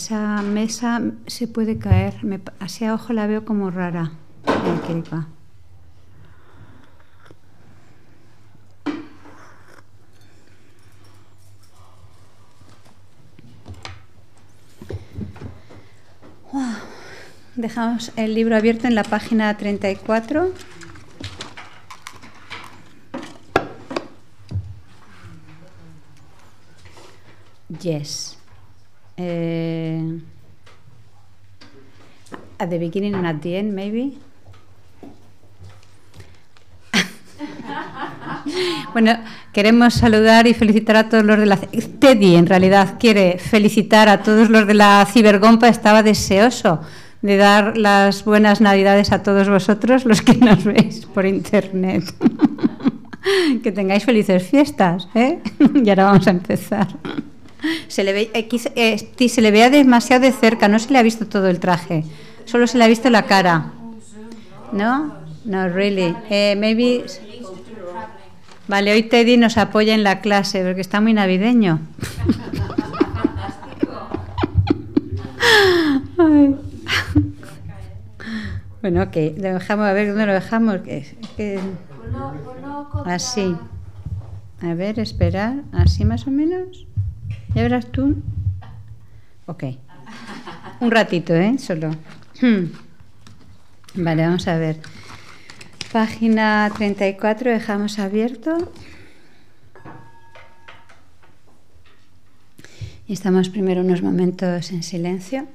Esa mesa se puede caer. Me, así ojo la veo como rara. Dejamos el libro abierto en la página 34. Yes. Eh, De the beginning and maybe. Bueno, queremos saludar y felicitar a todos los de la... Teddy, en realidad, quiere felicitar a todos los de la Cibergompa. Estaba deseoso de dar las buenas Navidades a todos vosotros, los que nos veis por Internet. que tengáis felices fiestas, ¿eh? y ahora vamos a empezar. Se le, eh, eh, se le vea demasiado de cerca, no se le ha visto todo el traje solo se le ha visto la cara. ¿No? No, really. Eh, maybe. Vale, hoy Teddy nos apoya en la clase porque está muy navideño. Bueno, ok, dejamos, a ver dónde lo dejamos. Así. A ver, esperar, así más o menos. Ya verás tú. Ok. Un ratito, ¿eh? Solo. Hmm. Vale, vamos a ver. Página 34 dejamos abierto. Y estamos primero unos momentos en silencio.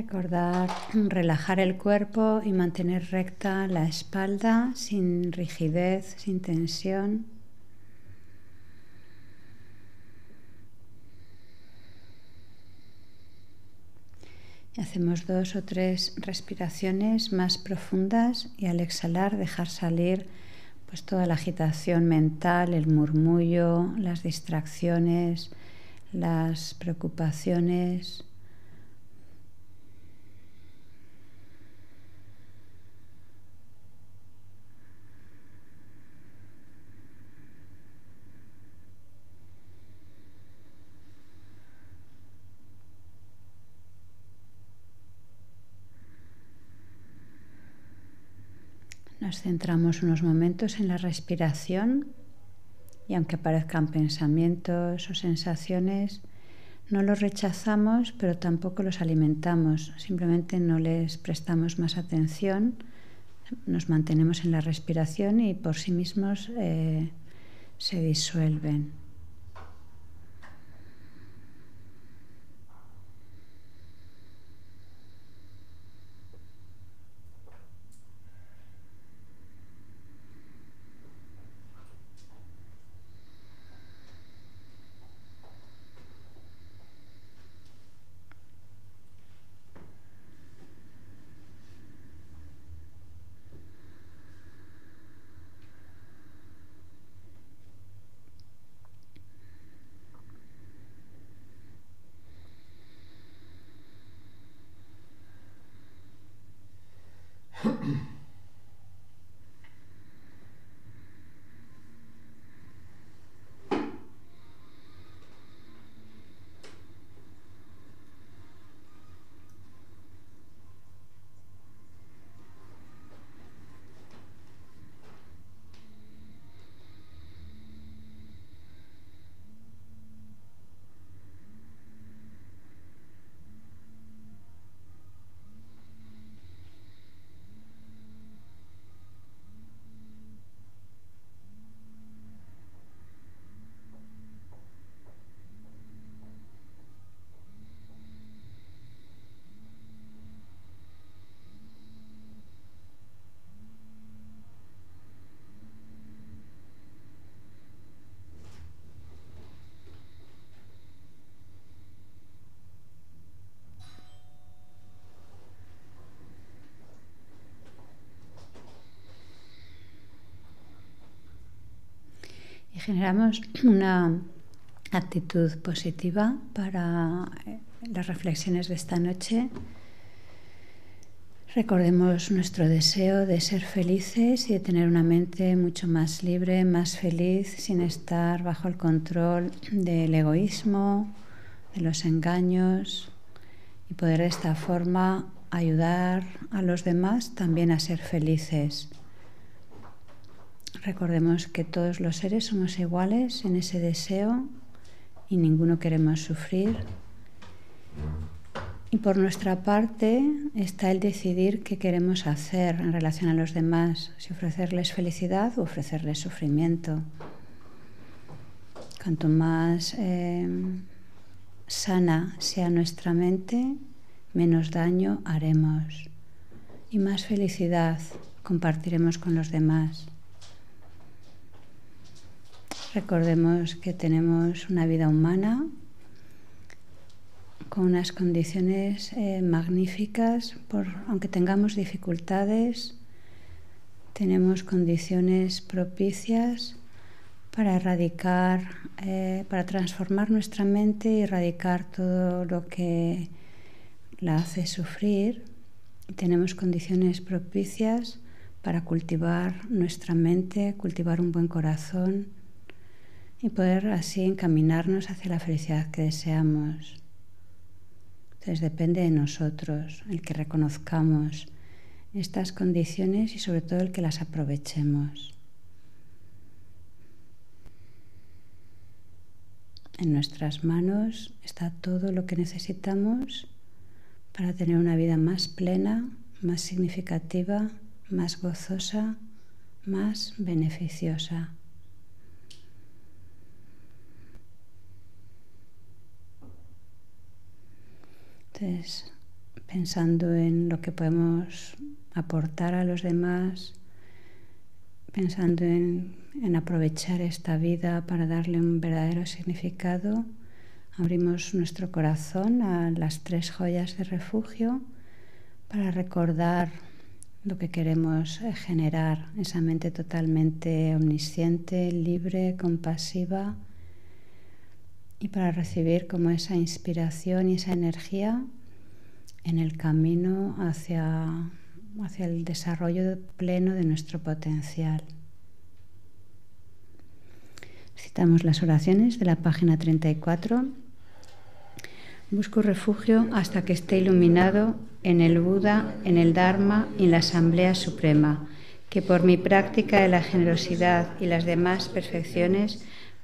Recordar relajar el cuerpo y mantener recta la espalda sin rigidez, sin tensión. hacemos dos o tres respiraciones más profundas y al exhalar dejar salir pues toda la agitación mental, el murmullo, las distracciones, las preocupaciones. Nos centramos unos momentos en la respiración y aunque aparezcan pensamientos o sensaciones, no los rechazamos, pero tampoco los alimentamos, simplemente no les prestamos más atención, nos mantenemos en la respiración y por sí mismos eh, se disuelven. generamos una actitud positiva para eh, las reflexiones de esta noche. Recordemos nuestro deseo de ser felices y de tener una mente mucho más libre, más feliz, sin estar bajo el control del egoísmo, de los engaños y poder de esta forma ayudar a los demás también a ser felices. Recordemos que todos los seres somos iguales en ese deseo y ninguno queremos sufrir. Y por nuestra parte está el decidir qué queremos hacer en relación a los demás, si ofrecerles felicidad o ofrecerles sufrimiento. Cuanto más eh, sana sea nuestra mente, menos daño haremos y más felicidad compartiremos con los demás. Recordemos que tenemos una vida humana con unas condiciones eh, magníficas, por, aunque tengamos dificultades, tenemos condiciones propicias para erradicar, eh, para transformar nuestra mente y erradicar todo lo que la hace sufrir. Tenemos condiciones propicias para cultivar nuestra mente, cultivar un buen corazón y poder así encaminarnos hacia la felicidad que deseamos. Entonces depende de nosotros el que reconozcamos estas condiciones y sobre todo el que las aprovechemos. En nuestras manos está todo lo que necesitamos para tener una vida más plena, más significativa, más gozosa, más beneficiosa. Entonces, pensando en lo que podemos aportar a los demás, pensando en, en aprovechar esta vida para darle un verdadero significado, abrimos nuestro corazón a las tres joyas de refugio para recordar lo que queremos generar, esa mente totalmente omnisciente, libre, compasiva, y para recibir como esa inspiración y esa energía en el camino hacia, hacia el desarrollo pleno de nuestro potencial. Citamos las oraciones de la página 34. Busco refugio hasta que esté iluminado en el Buda, en el Dharma y en la Asamblea Suprema, que por mi práctica de la generosidad y las demás perfecciones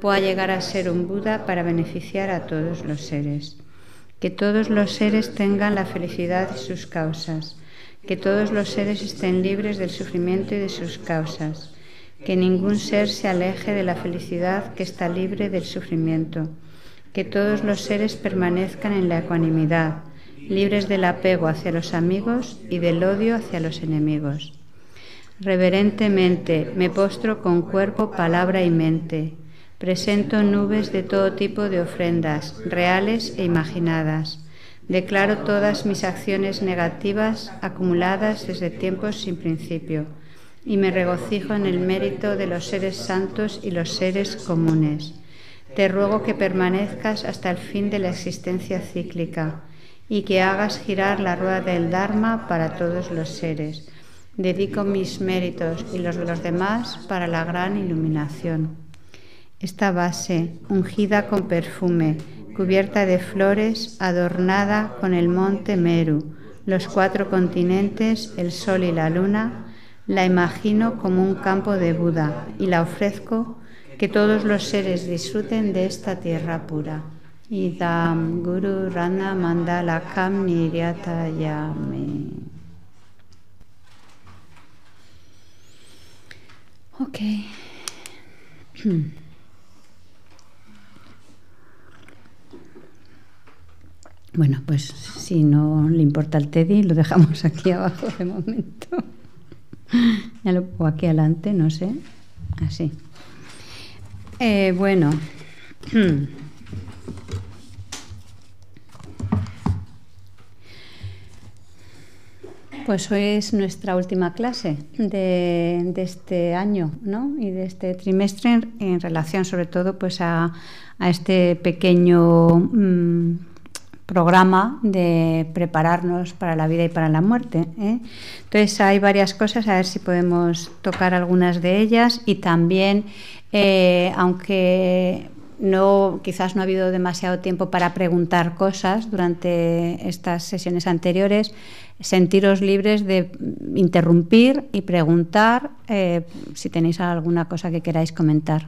pueda llegar a ser un Buda para beneficiar a todos los seres. Que todos los seres tengan la felicidad y sus causas. Que todos los seres estén libres del sufrimiento y de sus causas. Que ningún ser se aleje de la felicidad que está libre del sufrimiento. Que todos los seres permanezcan en la ecuanimidad, libres del apego hacia los amigos y del odio hacia los enemigos. Reverentemente me postro con cuerpo, palabra y mente Presento nubes de todo tipo de ofrendas, reales e imaginadas. Declaro todas mis acciones negativas acumuladas desde tiempos sin principio y me regocijo en el mérito de los seres santos y los seres comunes. Te ruego que permanezcas hasta el fin de la existencia cíclica y que hagas girar la rueda del Dharma para todos los seres. Dedico mis méritos y los de los demás para la gran iluminación. Esta base, ungida con perfume, cubierta de flores, adornada con el monte Meru, los cuatro continentes, el sol y la luna, la imagino como un campo de Buda y la ofrezco que todos los seres disfruten de esta tierra pura. Idam Guru Rana Mandala Kam Yami. Okay. Bueno, pues si no le importa el Teddy, lo dejamos aquí abajo de momento. ya lo pongo aquí adelante, no sé. Así. Eh, bueno. Pues hoy es nuestra última clase de, este año ¿no? y de este trimestre en, relación sobre todo pues a, este pequeño... Mm, programa de prepararnos para la vida y para la muerte. ¿eh? Entonces hay varias cosas, a ver si podemos tocar algunas de ellas y también, eh, aunque no, quizás no ha habido demasiado tiempo para preguntar cosas durante estas sesiones anteriores, sentiros libres de interrumpir y preguntar eh, si tenéis alguna cosa que queráis comentar,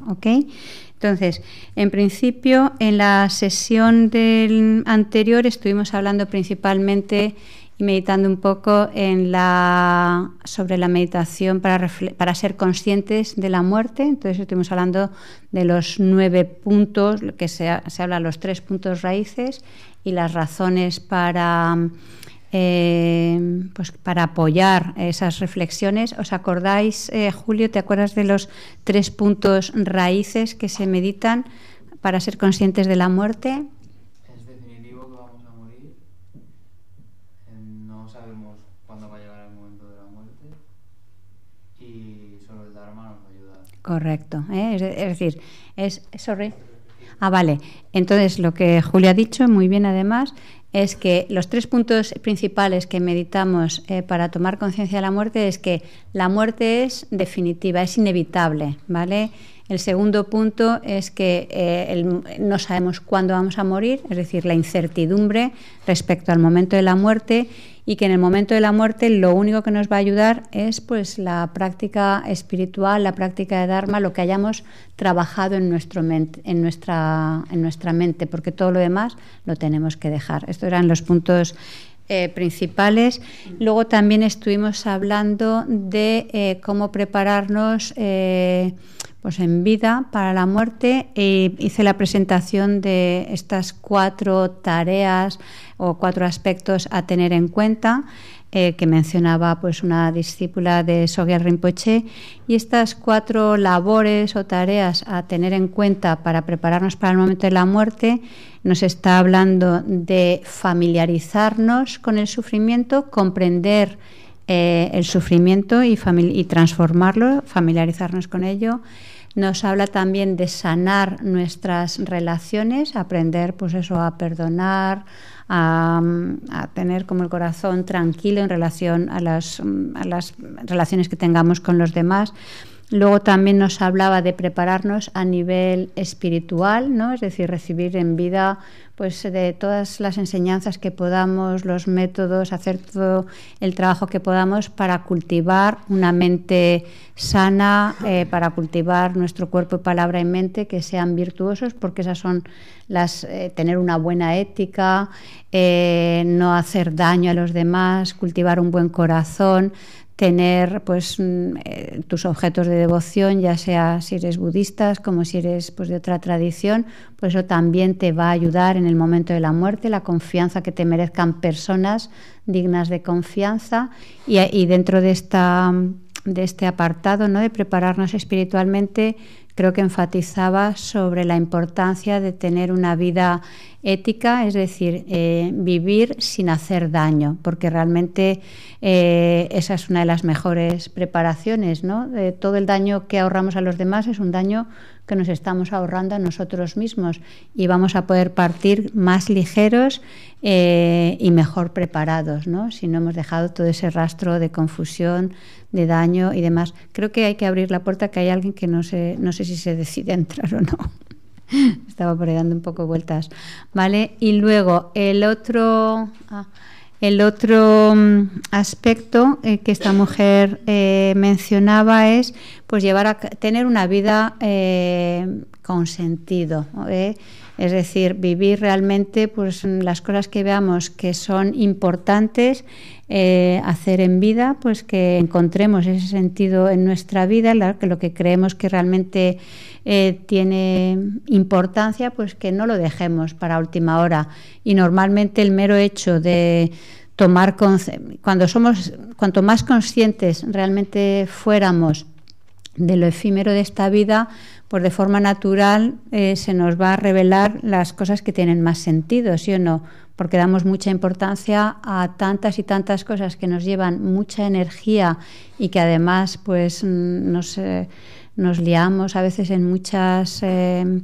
entonces, en principio, en la sesión del anterior estuvimos hablando principalmente y meditando un poco en la, sobre la meditación para, ser conscientes de la muerte. Entonces estuvimos hablando de los nueve puntos, que se, se habla de los tres puntos raíces y las razones para Em, pues, para apoyar esas reflexiones. ¿Os acordáis, eh, Julio, te acuerdas de los tres puntos raíces que se meditan para ser conscientes de la muerte? Es definitivo que vamos a morir. Em, no sabemos cuándo va a llegar el momento de la muerte. Y solo el Dharma nos ayuda. Correcto. ¿eh? Es, decir, es. Sorry. Ah, vale. Entonces, lo que Julio ha dicho, muy bien además, es que los tres puntos principales que meditamos eh, para tomar conciencia de la muerte es que la muerte es definitiva, es inevitable, ¿vale? El segundo punto es que eh, no sabemos cuándo vamos a morir, es decir, la incertidumbre respecto al momento de la muerte y que en el momento de la muerte lo único que nos va a ayudar es pues la práctica espiritual, la práctica de Dharma, lo que hayamos trabajado en, nuestra, mente, porque todo lo demás lo tenemos que dejar. Estos eran los puntos eh, principales. Luego también estuvimos hablando de eh, cómo prepararnos pues en vida, para la muerte, hice la presentación de estas cuatro tareas o cuatro aspectos a tener en cuenta. Eh, que mencionaba pues una discípula de Sogyal Rinpoche y estas cuatro labores o tareas a tener en cuenta para prepararnos para el momento de la muerte nos está hablando de familiarizarnos con el sufrimiento, comprender eh, el sufrimiento y transformarlo, familiarizarnos con ello, nos habla también de sanar nuestras relaciones, aprender pues eso, a perdonar, a, tener como el corazón tranquilo en relación a las, mm, las relaciones que tengamos con los demás. Luego también nos hablaba de prepararnos a nivel espiritual, ¿no? es decir, recibir en vida pues eh, de todas las enseñanzas que podamos, los métodos, hacer todo el trabajo que podamos para cultivar una mente sana, eh, para cultivar nuestro cuerpo y palabra y mente que sean virtuosos, porque esas son las eh, tener una buena ética, eh, no hacer daño a los demás, cultivar un buen corazón, tener pues mm, eh, tus objetos de devoción, ya sea si eres budista, como si eres pues de otra tradición, pues eso también te va a ayudar en el momento de la muerte, la confianza que te merezcan personas dignas de confianza y, dentro de esta de este apartado, ¿no? de prepararnos espiritualmente creo que enfatizaba sobre la importancia de tener una vida ética, es decir, eh, vivir sin hacer daño, porque realmente eh, esa es una de las mejores preparaciones, ¿no? todo el daño que ahorramos a los demás es un daño que nos estamos ahorrando a nosotros mismos y vamos a poder partir más ligeros eh, y mejor preparados, ¿no? si no hemos dejado todo ese rastro de confusión, de daño y demás. Creo que hay que abrir la puerta, que hay alguien que no sé, no sé si se decide entrar o no. Estaba por ahí dando un poco vueltas. ¿Vale? Y luego el otro. Ah, el otro mm, aspecto eh, que esta mujer eh, mencionaba es pues llevar a tener una vida eh, con sentido. Es decir, vivir realmente pues, las cosas que veamos que son importantes eh, hacer en vida, pues que encontremos ese sentido en nuestra vida, que lo que creemos que realmente eh, tiene importancia, pues que no lo dejemos para última hora. Y normalmente el mero hecho de tomar cuando somos cuanto más conscientes realmente fuéramos de lo efímero de esta vida, pues de forma natural eh, se nos va a revelar las cosas que tienen más sentido, ¿sí o no? porque damos mucha importancia a tantas y tantas cosas que nos llevan mucha energía y que además pues mm, eh, nos, liamos a veces en muchas... Eh,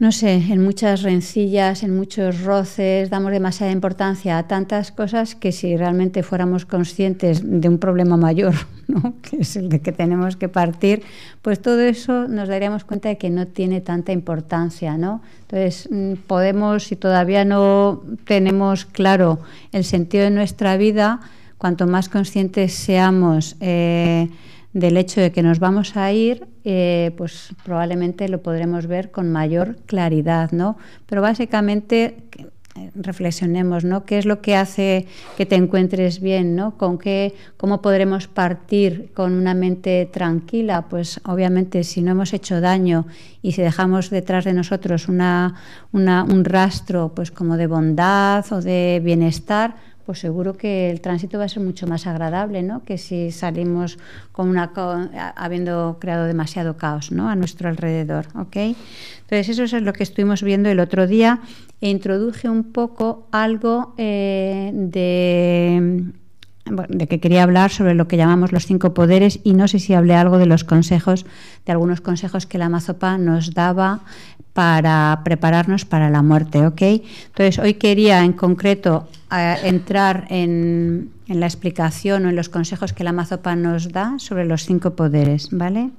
no sé, en muchas rencillas, en muchos roces, damos demasiada importancia a tantas cosas que si realmente fuéramos conscientes de un problema mayor, ¿no? que es el de que tenemos que partir, pues todo eso nos daríamos cuenta de que no tiene tanta importancia, ¿no? Entonces, mm, podemos, si todavía no tenemos claro el sentido de nuestra vida, cuanto más conscientes seamos, eh, del hecho de que nos vamos a ir, eh, pues probablemente lo podremos ver con mayor claridad, ¿no? Pero básicamente eh, reflexionemos, ¿no? ¿Qué es lo que hace que te encuentres bien, ¿no? ¿Con qué, cómo podremos partir con una mente tranquila? Pues obviamente si no hemos hecho daño y si dejamos detrás de nosotros un rastro, pues como de bondad o de bienestar, pues seguro que el tránsito va a ser mucho más agradable, ¿no? Que si salimos con una habiendo creado demasiado caos, A nuestro alrededor, ¿ok? Entonces eso es lo que estuvimos viendo el otro día. E introduje un poco algo eh, de de que quería hablar sobre lo que llamamos los cinco poderes y no sé si hablé algo de los consejos, de algunos consejos que la mazopa nos daba para prepararnos para la muerte, ¿ok? Entonces, hoy quería en concreto eh, entrar en, la explicación o en los consejos que la mazopa nos da sobre los cinco poderes, ¿vale?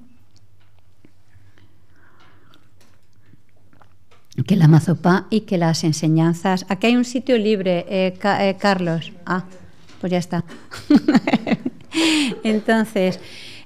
Que la mazopa y que las enseñanzas. Aquí hay un sitio libre, eh, eh, Carlos. Ah pues ya está. Entonces,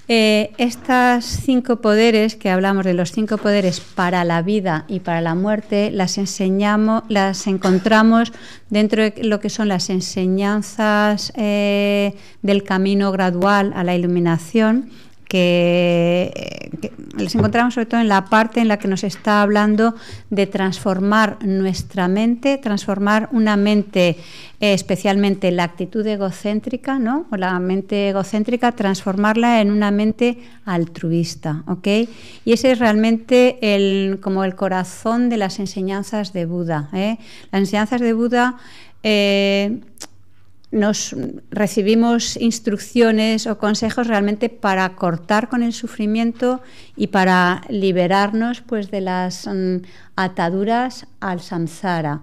eh, estos cinco poderes que hablamos de los cinco poderes para la vida y para la muerte, las enseñamos, las encontramos dentro de lo que son las enseñanzas eh, del camino gradual a la iluminación eh, que, les encontramos sobre todo en la parte en la que nos está hablando de transformar nuestra mente, transformar una mente, eh, especialmente la actitud egocéntrica, ¿no? O la mente egocéntrica, transformarla en una mente altruista, ¿ok? Y ese es realmente el, como el corazón de las enseñanzas de Buda. ¿eh? Las enseñanzas de Buda nos recibimos instrucciones o consejos realmente para cortar con el sufrimiento y para liberarnos pues de las mm, ataduras al samsara,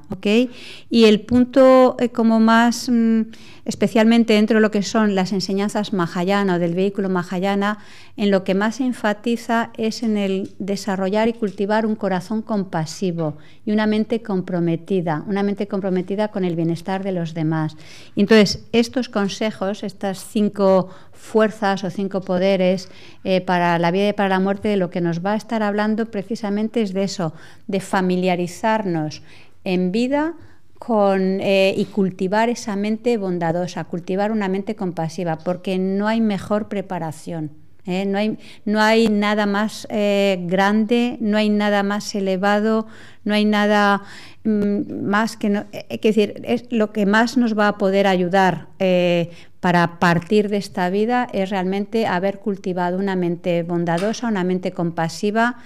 Y el punto eh, como más, mm, especialmente dentro de lo que son las enseñanzas mahayana o del vehículo mahayana, en lo que más se enfatiza es en el desarrollar y cultivar un corazón compasivo y una mente comprometida, una mente comprometida con el bienestar de los demás. Entonces, estos consejos, estas cinco fuerzas o cinco poderes eh, para la vida y para la muerte, lo que nos va a estar hablando precisamente es de eso, de familiarizarnos en vida con, eh, y cultivar esa mente bondadosa, cultivar una mente compasiva, porque no hay mejor preparación. ¿eh? No, hay, no hay nada más eh, grande, no hay nada más elevado, no hay nada mm, más que... No, es eh, decir, es lo que más nos va a poder ayudar para partir de esta vida es realmente haber cultivado una mente bondadosa, una mente compasiva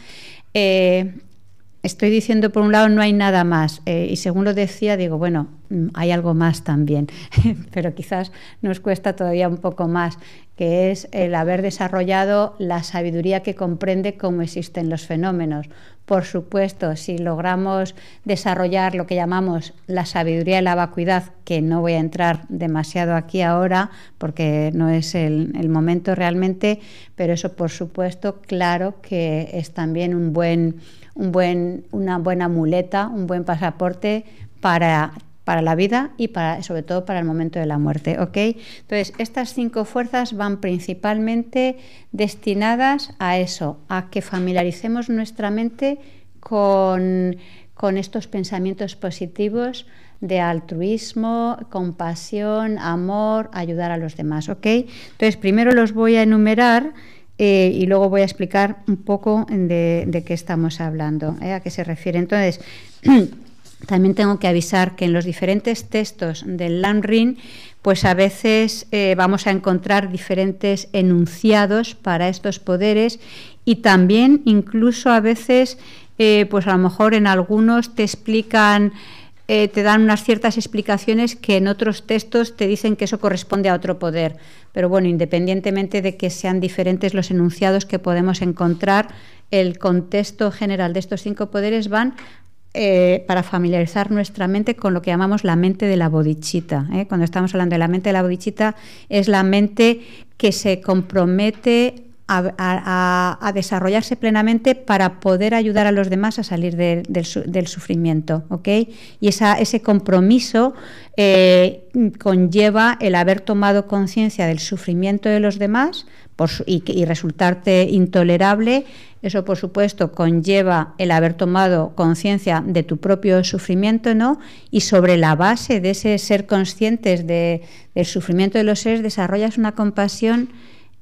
estoy diciendo por un lado no hay nada más eh, y según lo decía digo bueno mm, hay algo más también pero quizás nos cuesta todavía un poco más que es el haber desarrollado la sabiduría que comprende cómo existen los fenómenos. Por supuesto, si logramos desarrollar lo que llamamos la sabiduría de la vacuidad, que no voy a entrar demasiado aquí ahora porque no es el momento realmente, pero eso por supuesto, claro que es también un buen una buena muleta, un buen pasaporte para la vida y para, sobre todo para el momento de la muerte. Entonces, estas cinco fuerzas van principalmente destinadas a eso, a que familiaricemos nuestra mente con, con estos pensamientos positivos de altruismo, compasión, amor, ayudar a los demás. Entonces, primero los voy a enumerar. Eh, y luego voy a explicar un poco de, qué estamos hablando, eh, a qué se refiere. Entonces, también tengo que avisar que en los diferentes textos del Lanrin, pues a veces eh, vamos a encontrar diferentes enunciados para estos poderes y también incluso a veces, pues a lo mejor en algunos te explican eh, te dan unas ciertas explicaciones que en otros textos te dicen que eso corresponde a otro poder. Pero bueno, independientemente de que sean diferentes los enunciados que podemos encontrar, el contexto general de estos cinco poderes van eh, para familiarizar nuestra mente con lo que llamamos la mente de la bodichita. ¿eh? Cuando estamos hablando de la mente de la bodichita, es la mente que se compromete a, desarrollarse plenamente para poder ayudar a los demás a salir del, sufrimiento. Y ese compromiso eh, conlleva el haber tomado conciencia del sufrimiento de los demás y, resultarte intolerable. Eso, por supuesto, conlleva el haber tomado conciencia de tu propio sufrimiento, ¿no? Y sobre la base de ese ser conscientes del sufrimiento de los seres, desarrollas una compasión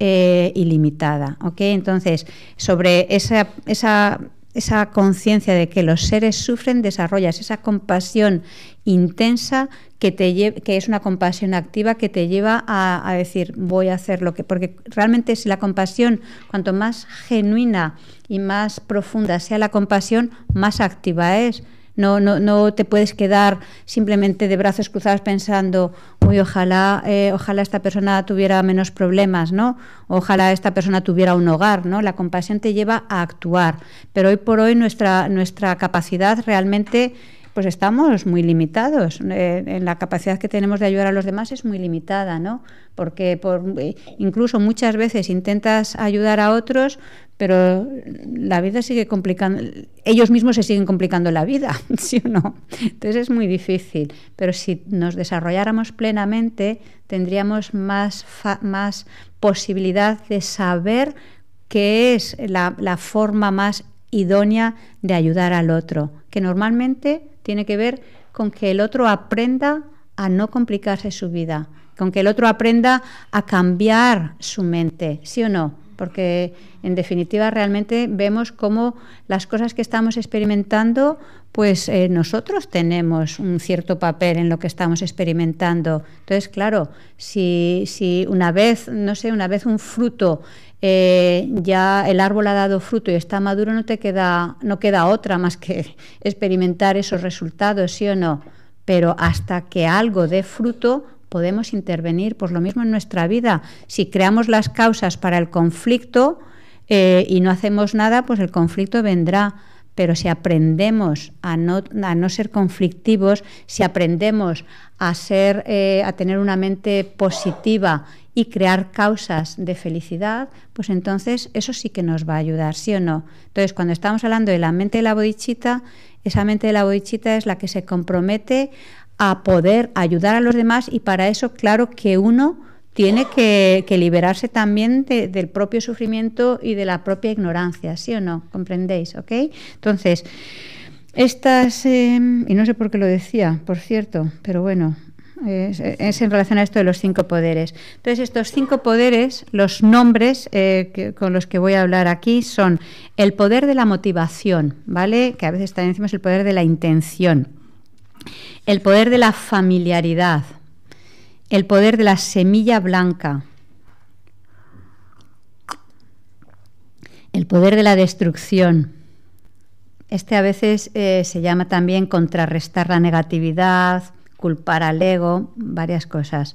eh, ilimitada. Entonces, sobre esa, esa, conciencia de que los seres sufren, desarrollas esa compasión intensa que, te que es una compasión activa que te lleva a, a, decir voy a hacer lo que porque realmente si la compasión cuanto más genuina y más profunda sea la compasión más activa es no, no, te puedes quedar simplemente de brazos cruzados pensando, uy, ojalá, eh, ojalá esta persona tuviera menos problemas, ¿no? Ojalá esta persona tuviera un hogar, ¿no? La compasión te lleva a actuar. Pero hoy por hoy nuestra, nuestra capacidad realmente pues estamos muy limitados. Eh, en la capacidad que tenemos de ayudar a los demás es muy limitada, ¿no? Porque por, eh, incluso muchas veces intentas ayudar a otros, pero la vida sigue complicando, ellos mismos se siguen complicando la vida, ¿sí o no? Entonces es muy difícil, pero si nos desarrolláramos plenamente, tendríamos más, más posibilidad de saber qué es la forma más idónea de ayudar al otro, que normalmente tiene que ver con que el otro aprenda a no complicarse su vida, con que el otro aprenda a cambiar su mente, ¿sí o no? porque en definitiva realmente vemos cómo las cosas que estamos experimentando, pues eh, nosotros tenemos un cierto papel en lo que estamos experimentando. Entonces, claro, si, una vez, no sé, una vez un fruto eh, ya el árbol ha dado fruto y está maduro, no te queda, no queda otra más que experimentar esos resultados, ¿sí o no? Pero hasta que algo dé fruto, podemos intervenir. Pues lo mismo en nuestra vida. Si creamos las causas para el conflicto eh, y no hacemos nada, pues el conflicto vendrá. Pero si aprendemos a no, a no ser conflictivos, si aprendemos a, ser, eh, a tener una mente positiva y crear causas de felicidad, pues entonces eso sí que nos va a ayudar, ¿sí o no? Entonces, cuando estamos hablando de la mente de la bodichita, esa mente de la bodichita es la que se compromete a poder ayudar a los demás y para eso, claro que uno tiene que, liberarse también del propio sufrimiento y de la propia ignorancia, ¿sí o no? ¿Comprendéis? ¿Ok? Entonces, estas, em, y no sé por qué lo decía, por cierto, pero bueno, es, en relación a esto de los cinco poderes. Entonces, estos cinco poderes, los nombres eh, con los que voy a hablar aquí son el poder de la motivación, ¿vale? Que a veces también decimos el poder de la intención. El poder de la familiaridad, el poder de la semilla blanca, el poder de la destrucción. Este a veces eh, se llama también contrarrestar la negatividad, culpar al ego, varias cosas.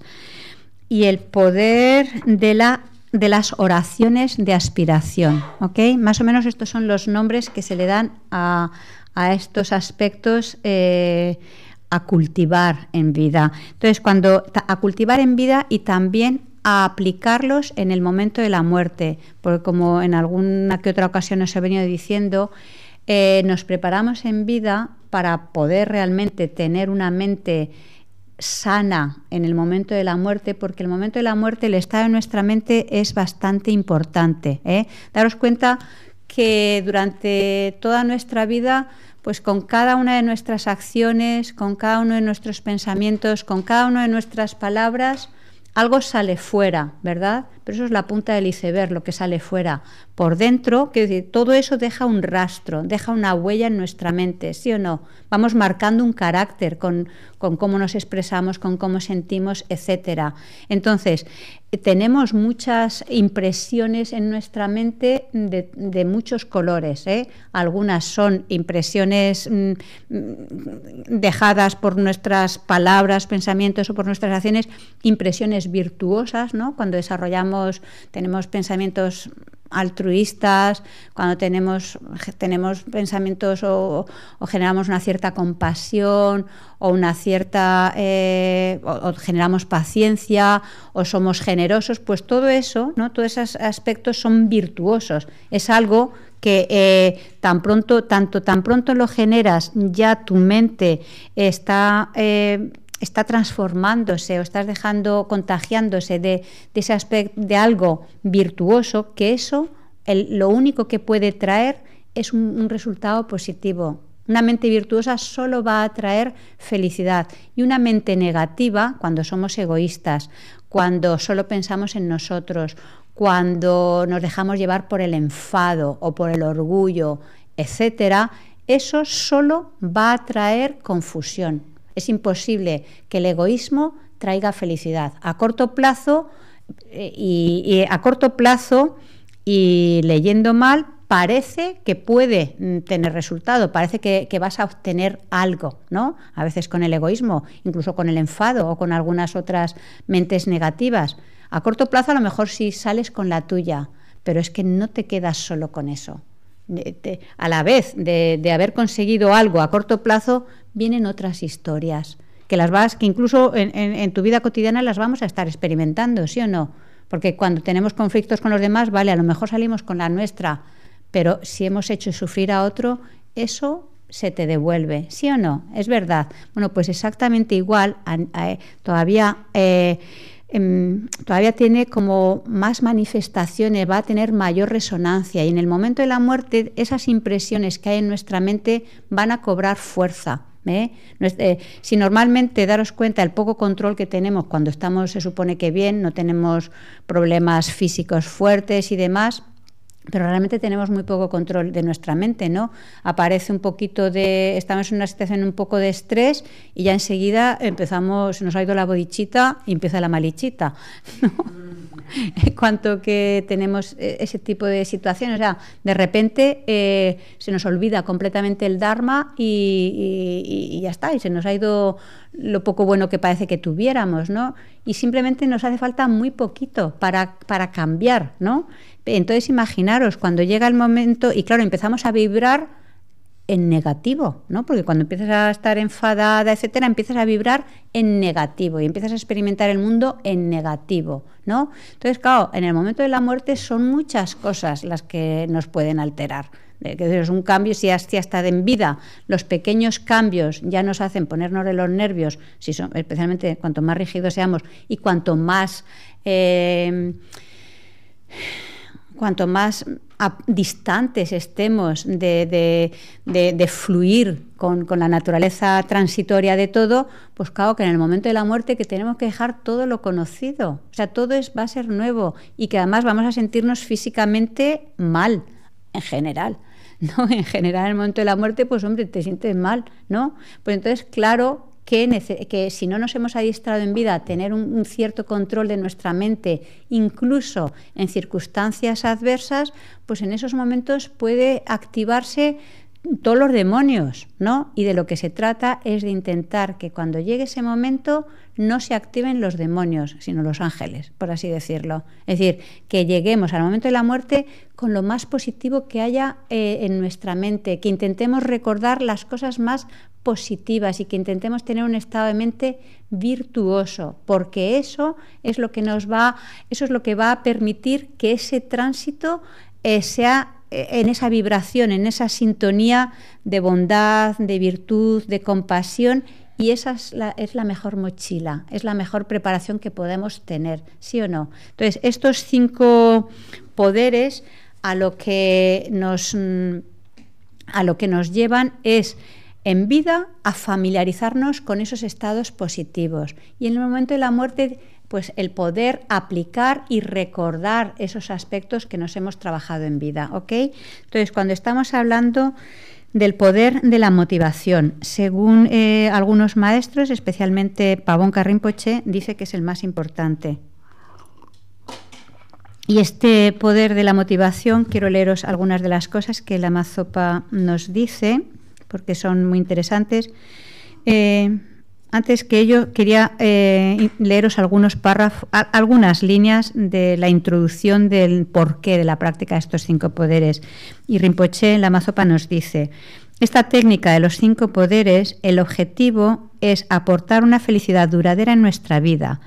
Y el poder de, la, de las oraciones de aspiración. ¿ok? Más o menos estos son los nombres que se le dan a, a estos aspectos eh, a cultivar en vida. Entonces, cuando a cultivar en vida y también a aplicarlos en el momento de la muerte, porque como en alguna que otra ocasión os he venido diciendo, eh, nos preparamos en vida para poder realmente tener una mente sana en el momento de la muerte, porque el momento de la muerte, el estado de nuestra mente es bastante importante. ¿eh? Daros cuenta que durante toda nuestra vida, pues con cada una de nuestras acciones, con cada uno de nuestros pensamientos, con cada una de nuestras palabras, algo sale fuera, ¿verdad? Pero eso es la punta del iceberg, lo que sale fuera. Por dentro, que todo eso deja un rastro, deja una huella en nuestra mente, ¿sí o no? Vamos marcando un carácter con, con cómo nos expresamos, con cómo sentimos, etcétera. Entonces, tenemos muchas impresiones en nuestra mente de, muchos colores. ¿eh? Algunas son impresiones mm, mm, dejadas por nuestras palabras, pensamientos o por nuestras acciones, impresiones virtuosas, ¿no? Cuando desarrollamos, tenemos pensamientos altruistas, cuando tenemos, tenemos pensamientos o, generamos una cierta compasión o una cierta eh, o, generamos paciencia o somos generosos, pues todo eso, ¿no? todos esos aspectos son virtuosos. Es algo que eh, tan pronto, tanto tan pronto lo generas, ya tu mente está eh, está transformándose o estás dejando contagiándose de, ese aspecto de algo virtuoso, que eso lo único que puede traer es un, un resultado positivo. Una mente virtuosa solo va a traer felicidad y una mente negativa cuando somos egoístas, cuando solo pensamos en nosotros, cuando nos dejamos llevar por el enfado o por el orgullo, etcétera, eso solo va a traer confusión, es imposible que el egoísmo traiga felicidad. A corto plazo eh, y, a corto plazo y leyendo mal parece que puede mm, tener resultado, parece que, vas a obtener algo, ¿no? A veces con el egoísmo, incluso con el enfado o con algunas otras mentes negativas. A corto plazo a lo mejor sí sales con la tuya, pero es que no te quedas solo con eso. a la vez de, de, haber conseguido algo a corto plazo, vienen otras historias, que las vas, que incluso en, tu vida cotidiana las vamos a estar experimentando, ¿sí o no? Porque cuando tenemos conflictos con los demás, vale, a lo mejor salimos con la nuestra, pero si hemos hecho sufrir a otro, eso se te devuelve, ¿sí o no? Es verdad. Bueno, pues exactamente igual, eh, todavía, eh, em, todavía tiene como más manifestaciones, va a tener mayor resonancia y en el momento de la muerte esas impresiones que hay en nuestra mente van a cobrar fuerza. ¿eh? Eh, si normalmente daros cuenta el poco control que tenemos cuando estamos, se supone que bien, no tenemos problemas físicos fuertes y demás, pero realmente tenemos muy poco control de nuestra mente, ¿no? Aparece un poquito de, estamos en una situación un poco de estrés y ya enseguida empezamos, nos ha ido la bodichita y empieza la malichita, ¿no? en cuanto que tenemos eh, ese tipo de situaciones. O de repente eh, se nos olvida completamente el Dharma y, y, ya está, y se nos ha ido lo poco bueno que parece que tuviéramos, ¿no? Y simplemente nos hace falta muy poquito para, para cambiar, ¿no? Entonces imaginaros, cuando llega el momento, y claro, empezamos a vibrar en negativo, ¿no? Porque cuando empiezas a estar enfadada, etcétera, empiezas a vibrar en negativo y empiezas a experimentar el mundo en negativo, ¿no? Entonces, claro, en el momento de la muerte son muchas cosas las que nos pueden alterar. Eh, que es un cambio, si has estado en vida los pequeños cambios ya nos hacen ponernos de los nervios, si especialmente cuanto más rígidos seamos y cuanto más eh, cuanto más a, distantes estemos de, fluir con, la naturaleza transitoria de todo, pues claro que en el momento de la muerte que tenemos que dejar todo lo conocido, o sea, todo va a ser nuevo y que además vamos a sentirnos físicamente mal en general. ¿no? En general, en el momento de la muerte, pues hombre, te sientes mal, ¿no? Pues entonces, claro que, si no nos hemos adiestrado en vida a tener un, un, cierto control de nuestra mente, incluso en circunstancias adversas, pues en esos momentos puede activarse todos los demonios, ¿no? Y de lo que se trata es de intentar que cuando llegue ese momento no se activen los demonios, sino los ángeles, por así decirlo. Es decir, que lleguemos al momento de la muerte con lo más positivo que haya eh, en nuestra mente, que intentemos recordar las cosas más positivas y que intentemos tener un estado de mente virtuoso, porque eso es lo que nos va, eso es lo que va a permitir que ese tránsito eh, sea eh, en esa vibración, en esa sintonía de bondad, de virtud, de compasión y esa es la, mejor mochila, es la mejor preparación que podemos tener, ¿sí o no? Entonces, estos cinco poderes a lo que nos, mm, a lo que nos llevan es en vida a familiarizarnos con esos estados positivos y en el momento de la muerte pues el poder aplicar y recordar esos aspectos que nos hemos trabajado en vida, ¿ok? Entonces, cuando estamos hablando del poder de la motivación. Según eh, algunos maestros, especialmente Pavón Carrinpoche, dice que es el más importante. Y este poder de la motivación, quiero leeros algunas de las cosas que la mazopa nos dice, porque son muy interesantes. Eh, antes que ello, quería eh, leeros algunos algunas líneas de la introducción del porqué de la práctica de estos cinco poderes. Y Rinpoche en la Mazopa nos dice, esta técnica de los cinco poderes, el objetivo es aportar una felicidad duradera en nuestra vida,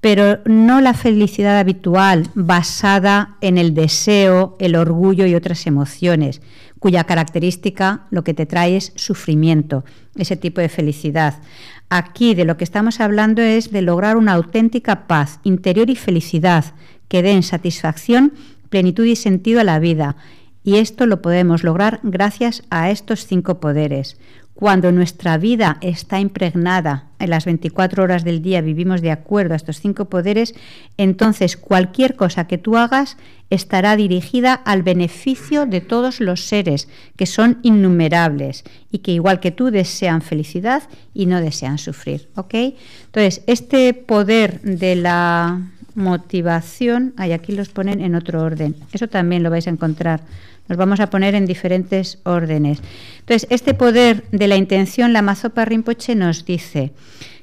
pero no la felicidad habitual basada en el deseo, el orgullo y otras emociones, cuya característica lo que te trae es sufrimiento, ese tipo de felicidad. Aquí de lo que estamos hablando es de lograr una auténtica paz interior y felicidad que den satisfacción, plenitud y sentido a la vida. Y esto lo podemos lograr gracias a estos cinco poderes. Cuando nuestra vida está impregnada, en las 24 horas del día vivimos de acuerdo a estos cinco poderes, entonces cualquier cosa que tú hagas estará dirigida al beneficio de todos los seres, que son innumerables y que igual que tú desean felicidad y no desean sufrir. ¿ok? Entonces, este poder de la motivación, hay aquí los ponen en otro orden, eso también lo vais a encontrar nos vamos a poner en diferentes órdenes. Entonces, este poder de la intención, la Mazopa Rinpoche nos dice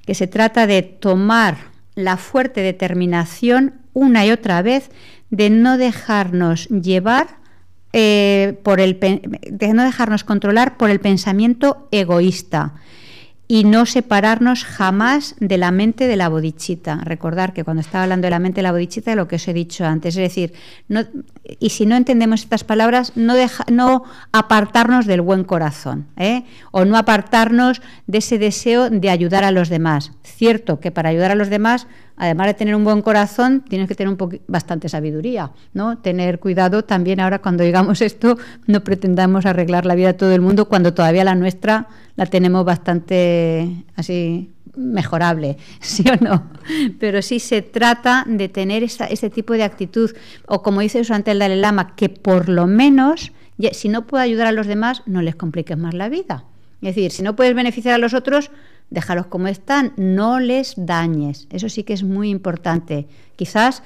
que se trata de tomar la fuerte determinación una y otra vez de no dejarnos llevar eh, de no dejarnos controlar por el pensamiento egoísta y no separarnos jamás de la mente de la bodichita. Recordar que cuando estaba hablando de la mente de la bodichita, lo que os he dicho antes, es decir, no, y si no entendemos estas palabras, no, no apartarnos del buen corazón, ¿eh? o no apartarnos de ese deseo de ayudar a los demás. Cierto que para ayudar a los demás además de tener un buen corazón, tienes que tener un bastante sabiduría, ¿no? Tener cuidado también ahora cuando digamos esto, no pretendamos arreglar la vida de todo el mundo cuando todavía la nuestra la tenemos bastante así mejorable, sí o no. Pero sí se trata de tener ese tipo de actitud, o como dice eso antes el Dalai Lama, que por lo menos, si no puedo ayudar a los demás, no les compliques más la vida. Es decir, si no puedes beneficiar a los otros, déjalos como están, no les dañes. Eso sí que es muy importante. Quizás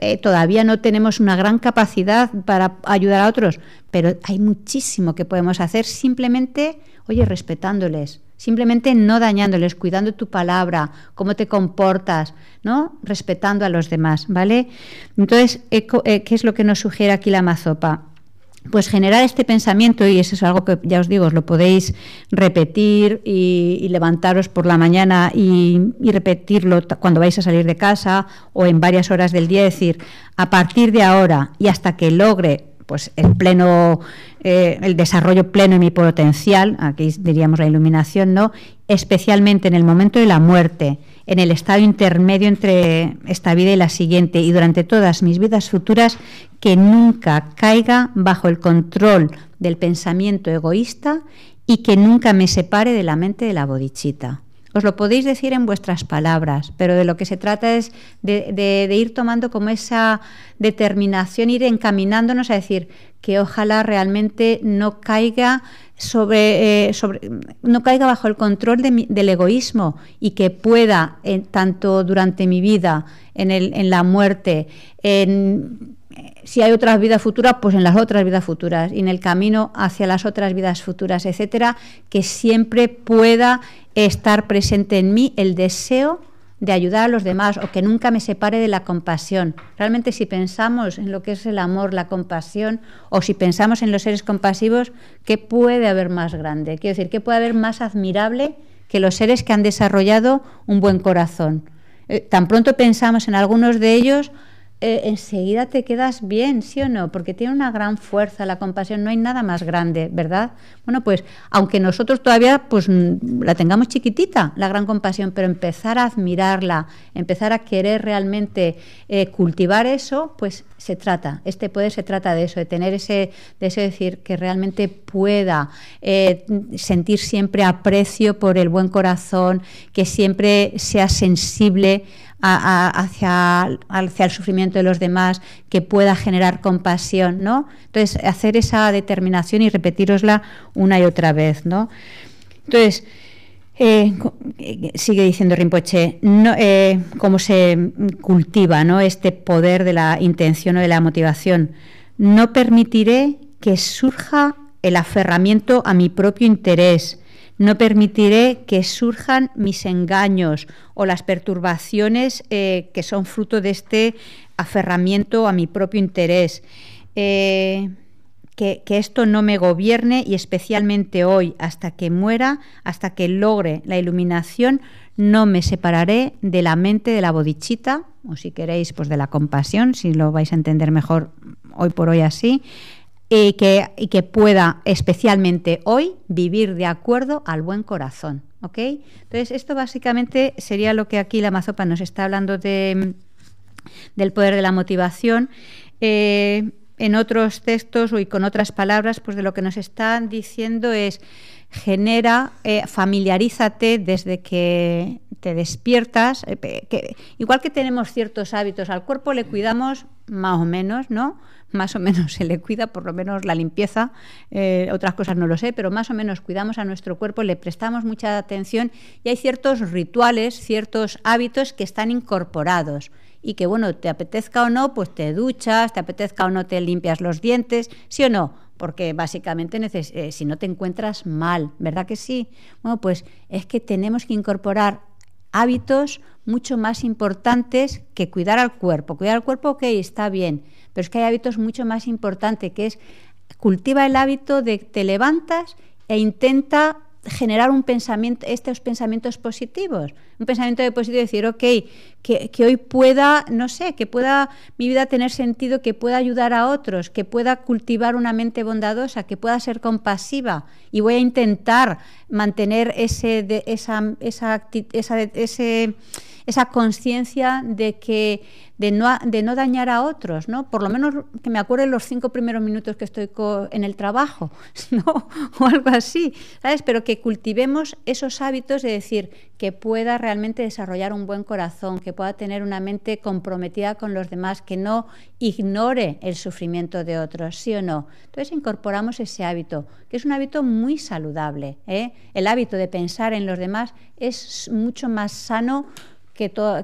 eh, todavía no tenemos una gran capacidad para ayudar a otros, pero hay muchísimo que podemos hacer simplemente, oye, respetándoles, simplemente no dañándoles, cuidando tu palabra, cómo te comportas, ¿no? Respetando a los demás, ¿vale? Entonces, eh, ¿qué es lo que nos sugiere aquí la mazopa? pues generar este pensamiento, y eso es algo que ya os digo, os lo podéis repetir y, levantaros por la mañana y, y, repetirlo cuando vais a salir de casa o en varias horas del día, decir, a partir de ahora y hasta que logre pues el pleno, eh, el desarrollo pleno de mi potencial, aquí diríamos la iluminación, ¿no? Especialmente en el momento de la muerte, en el estado intermedio entre esta vida y la siguiente, y durante todas mis vidas futuras, que nunca caiga bajo el control del pensamiento egoísta y que nunca me separe de la mente de la bodichita. Os lo podéis decir en vuestras palabras, pero de lo que se trata es de, ir tomando como esa determinación, ir encaminándonos a decir que ojalá realmente no caiga sobre, eh, no caiga bajo el control del egoísmo y que pueda tanto durante mi vida en la muerte en eh, si hay otras vidas futuras, pues en las otras vidas futuras y en el camino hacia las otras vidas futuras, etcétera, que siempre pueda estar presente en mí el deseo de ayudar a los demás o que nunca me separe de la compasión. Realmente si pensamos en lo que es el amor, la compasión, o si pensamos en los seres compasivos, ¿qué puede haber más grande? Quiero decir, ¿qué puede haber más admirable que los seres que han desarrollado un buen corazón? Eh, tan pronto pensamos en algunos de ellos, eh, enseguida te quedas bien, ¿sí o no? Porque tiene una gran fuerza la compasión, no hay nada más grande, ¿verdad? Bueno, pues aunque nosotros todavía pues mm, la tengamos chiquitita, la gran compasión, pero empezar a admirarla, empezar a querer realmente eh, cultivar eso, pues se trata, este poder se trata de eso, de tener ese de ese decir que realmente pueda eh, sentir siempre aprecio por el buen corazón, que siempre sea sensible hacia, el sufrimiento de los demás, que pueda generar compasión, ¿no? Entonces, hacer esa determinación y repetirosla una y otra vez, ¿no? Entonces, eh, eh, sigue diciendo Rinpoche, no, eh, cómo se cultiva ¿no? este poder de la intención o de la motivación. No permitiré que surja el aferramiento a mi propio interés, no permitiré que surjan mis engaños o las perturbaciones eh, que son fruto de este aferramiento a mi propio interés. Eh, que, que, esto no me gobierne y especialmente hoy, hasta que muera, hasta que logre la iluminación, no me separaré de la mente de la bodichita, o si queréis, pues de la compasión, si lo vais a entender mejor hoy por hoy así, y que, y que pueda especialmente hoy vivir de acuerdo al buen corazón. ¿ok? Entonces, esto básicamente sería lo que aquí la mazopa nos está hablando de, del poder de la motivación. Eh, en otros textos y con otras palabras, pues de lo que nos están diciendo es genera, eh, familiarízate desde que te despiertas, eh, igual que tenemos ciertos hábitos, al cuerpo le cuidamos más o menos, ¿no? más o menos se le cuida, por lo menos la limpieza, eh, otras cosas no lo sé, pero más o menos cuidamos a nuestro cuerpo, le prestamos mucha atención y hay ciertos rituales, ciertos hábitos que están incorporados y que bueno, te apetezca o no, pues te duchas, te apetezca o no, te limpias los dientes, sí o no, porque básicamente eh, si no te encuentras mal, ¿verdad que sí? Bueno, pues es que tenemos que incorporar hábitos mucho más importantes que cuidar al cuerpo. Cuidar al cuerpo, ok, está bien, pero es que hay hábitos mucho más importantes, que es cultiva el hábito de te levantas e intenta generar un pensamiento, estos pensamientos positivos, un pensamiento de positivo, decir, ok, que, hoy pueda, no sé, que pueda mi vida tener sentido, que pueda ayudar a otros, que pueda cultivar una mente bondadosa, que pueda ser compasiva y voy a intentar mantener ese, esa, esa conciencia de que de no, dañar a otros, ¿no? Por lo menos que me acuerde los cinco primeros minutos que estoy en el trabajo, ¿no? O algo así, Pero que cultivemos esos hábitos de decir que pueda realmente desarrollar un buen corazón, que pueda tener una mente comprometida con los demás, que no ignore el sufrimiento de otros, ¿sí o no? Entonces incorporamos ese hábito, que es un hábito muy saludable. ¿eh? El hábito de pensar en los demás es mucho más sano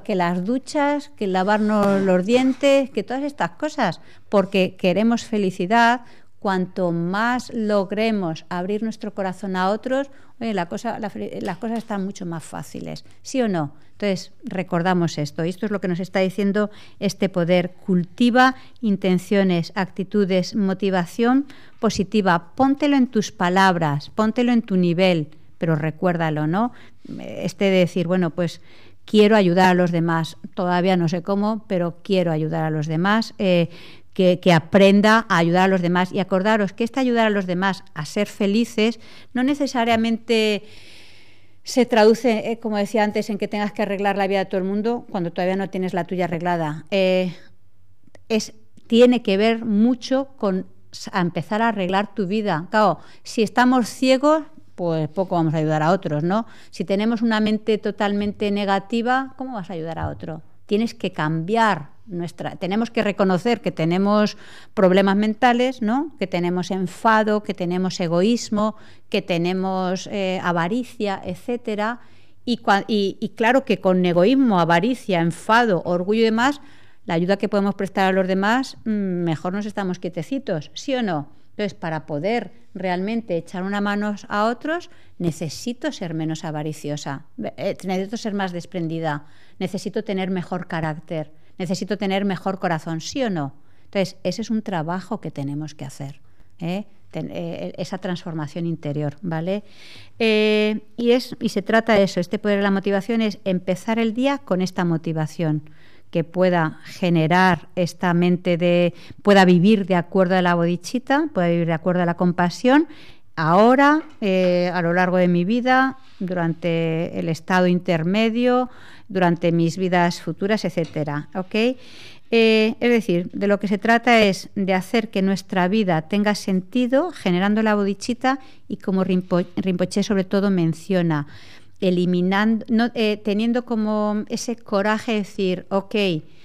que, las duchas, que lavarnos los dientes, que todas estas cosas, porque queremos felicidad, cuanto más logremos abrir nuestro corazón a otros, las cosas están mucho más fáciles, ¿sí o no? Entonces, recordamos esto, y esto es lo que nos está diciendo este poder. Cultiva intenciones, actitudes, motivación positiva, póntelo en tus palabras, póntelo en tu nivel, pero recuérdalo, ¿no? Este de decir, bueno, pues quiero ayudar a los demás. Todavía no sé cómo, pero quiero ayudar a los demás. Eh, que, aprenda a ayudar a los demás. Y acordaros que esta ayudar a los demás a ser felices no necesariamente se traduce, eh, como decía antes, en que tengas que arreglar la vida de todo el mundo cuando todavía no tienes la tuya arreglada. Eh, es, tiene que ver mucho con empezar a arreglar tu vida. si estamos ciegos, pues poco vamos a ayudar a otros, ¿no? Si tenemos una mente totalmente negativa, ¿cómo vas a ayudar a otro? Tienes que cambiar nuestra, tenemos que reconocer que tenemos problemas mentales, ¿no? que tenemos enfado, que tenemos egoísmo, que tenemos eh, avaricia, etcétera. Y, y, claro que con egoísmo, avaricia, enfado, orgullo y demás, la ayuda que podemos prestar a los demás, mm, mejor nos estamos quietecitos, ¿sí o no? Entonces, para poder realmente echar una mano a otros, necesito ser menos avariciosa, eh, necesito ser más desprendida, necesito tener mejor carácter, necesito tener mejor corazón, ¿sí o no? Entonces, ese es un trabajo que tenemos que hacer, ¿eh? Eh, e, esa transformación interior, ¿vale? y, es, y se trata de eso, este poder de la motivación es empezar el día con esta motivación que pueda generar esta mente de, pueda vivir de acuerdo a la bodichita, pueda vivir de acuerdo a la compasión, ahora, eh, a lo largo de mi vida, durante el estado intermedio, durante mis vidas futuras, etcétera. Eh, es decir, de lo que se trata es de hacer que nuestra vida tenga sentido, generando la bodichita y como Rinpoche sobre todo menciona, eliminando, no, eh, teniendo como ese coraje de decir, ok,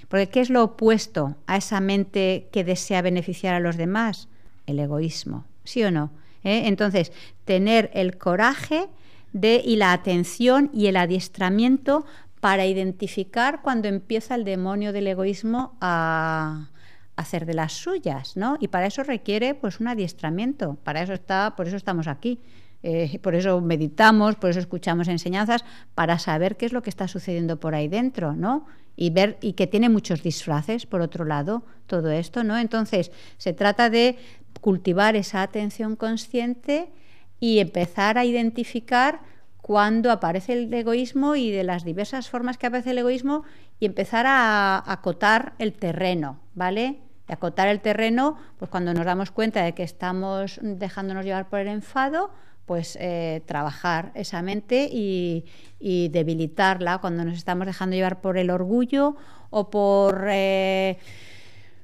porque ¿qué es lo opuesto a esa mente que desea beneficiar a los demás? El egoísmo, ¿sí o no? ¿Eh? Entonces, tener el coraje de, y la atención y el adiestramiento para identificar cuando empieza el demonio del egoísmo a, hacer de las suyas, ¿no? Y para eso requiere pues un adiestramiento, para eso está, por eso estamos aquí. Eh, por eso meditamos, por eso escuchamos enseñanzas, para saber qué es lo que está sucediendo por ahí dentro, ¿no? Y ver, y que tiene muchos disfraces, por otro lado, todo esto, ¿no? Entonces, se trata de cultivar esa atención consciente y empezar a identificar cuando aparece el egoísmo y de las diversas formas que aparece el egoísmo y empezar a acotar el terreno, ¿vale? Y acotar el terreno, pues cuando nos damos cuenta de que estamos dejándonos llevar por el enfado, pues eh, trabajar esa mente y, debilitarla cuando nos estamos dejando llevar por el orgullo o por eh,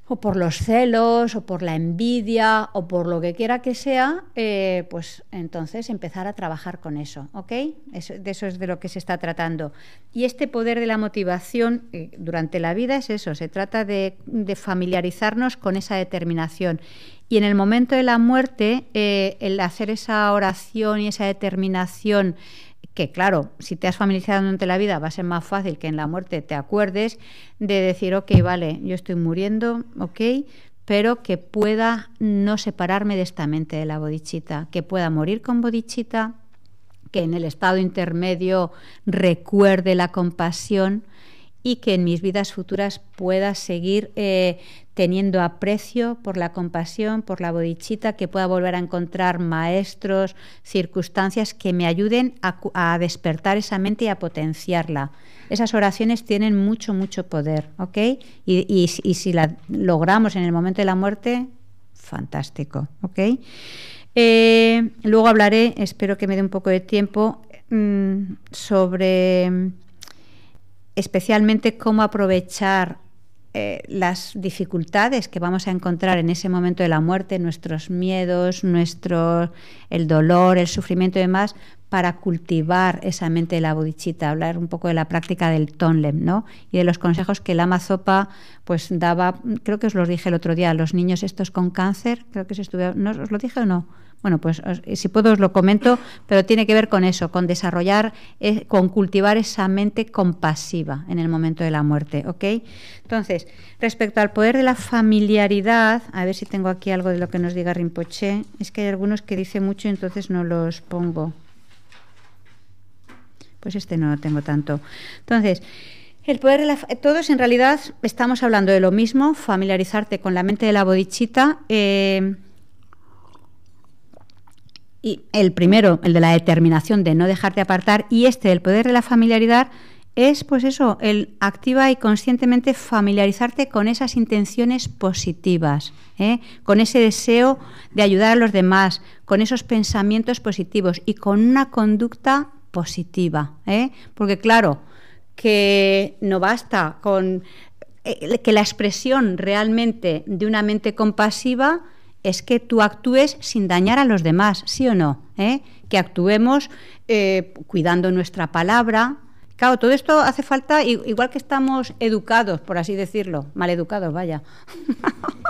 o por los celos o por la envidia o por lo que quiera que sea, eh, pues entonces empezar a trabajar con eso, ¿ok? de eso es de lo que se está tratando. Y este poder de la motivación durante la vida es eso, se trata de familiarizarnos con esa determinación y en el momento de la muerte, eh, el hacer esa oración y esa determinación, que claro, si te has familiarizado durante la vida va a ser más fácil que en la muerte te acuerdes de decir, ok, vale, yo estoy muriendo, ok, pero que pueda no separarme de esta mente de la bodichita, que pueda morir con bodichita, que en el estado intermedio recuerde la compasión y que en mis vidas futuras pueda seguir eh, teniendo aprecio por la compasión, por la bodichita, que pueda volver a encontrar maestros, circunstancias que me ayuden a, despertar esa mente y a potenciarla. Esas oraciones tienen mucho, mucho poder, ¿ok? Y, si la logramos en el momento de la muerte, fantástico, ¿ok? Eh, luego hablaré, espero que me dé un poco de tiempo, mm, sobre especialmente cómo aprovechar eh, las dificultades que vamos a encontrar en ese momento de la muerte, nuestros miedos, nuestro, el dolor, el sufrimiento y demás, para cultivar esa mente de la bodichita, hablar un poco de la práctica del tonlem, ¿no? Y de los consejos que Lama Zopa pues daba, creo que os los dije el otro día, a los niños estos con cáncer, creo que se estuvieron, ¿no os lo dije o no? Bueno, pues eh, si puedo os lo comento, pero tiene que ver con eso, con desarrollar, eh, con cultivar esa mente compasiva en el momento de la muerte, ¿ok? Entonces, respecto al poder de la familiaridad, a ver si tengo aquí algo de lo que nos diga Rinpoche, es que hay algunos que dice mucho y entonces no los pongo. Pues este no lo tengo tanto. Entonces, el poder de la, todos en realidad estamos hablando de lo mismo, familiarizarte con la mente de la bodichita. Eh, y el primero, el de la determinación de no dejarte apartar, y este, el poder de la familiaridad, es pues eso, el activa y conscientemente familiarizarte con esas intenciones positivas, ¿eh? con ese deseo de ayudar a los demás, con esos pensamientos positivos y con una conducta positiva, ¿eh? porque claro, que no basta con eh, que la expresión realmente de una mente compasiva es que tú actúes sin dañar a los demás, ¿sí o no? ¿Eh? Que actuemos cuidando nuestra palabra. Claro, todo esto hace falta, igual que estamos educados, por así decirlo, mal educados, vaya.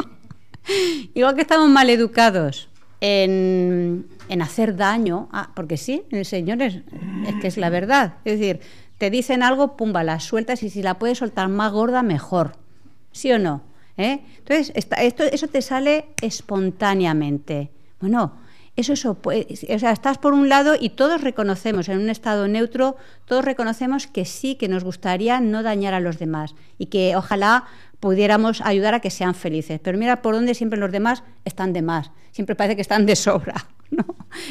igual que estamos mal educados en, hacer daño, porque sí, señores, es que es la verdad. Es decir, te dicen algo, pumba, la sueltas y si la puedes soltar más gorda, mejor. ¿Sí o no? ¿Eh? Entonces, esto, eso te sale espontáneamente. Bueno, eso, eso eh, o sea, estás por un lado y todos reconocemos, en un estado neutro, todos reconocemos que sí, que nos gustaría no dañar a los demás y que ojalá pudiéramos ayudar a que sean felices. Pero mira por dónde siempre los demás están de más, siempre parece que están de sobra. ¿no?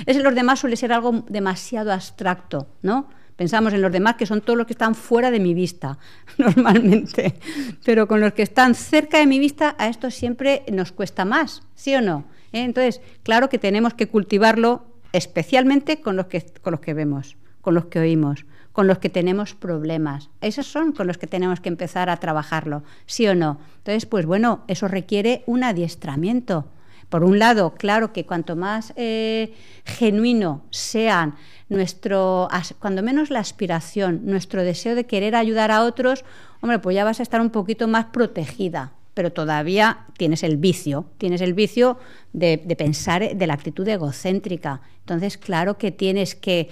Ese los demás suele ser algo demasiado abstracto, ¿no? Pensamos en los demás que son todos los que están fuera de mi vista, normalmente. Pero con los que están cerca de mi vista, a estos siempre nos cuesta más, ¿sí o no? Entonces, claro que tenemos que cultivarlo especialmente con los que, con los que vemos, con los que oímos, con los que tenemos problemas. Esos son con los que tenemos que empezar a trabajarlo, sí o no. Entonces, pues bueno, eso requiere un adiestramiento. Por un lado, claro que cuanto más eh, genuino sean nuestro, cuando menos la aspiración, nuestro deseo de querer ayudar a otros, hombre, pues ya vas a estar un poquito más protegida pero todavía tienes el vicio, tienes el vicio de, pensar de la actitud egocéntrica. Entonces, claro que tienes que,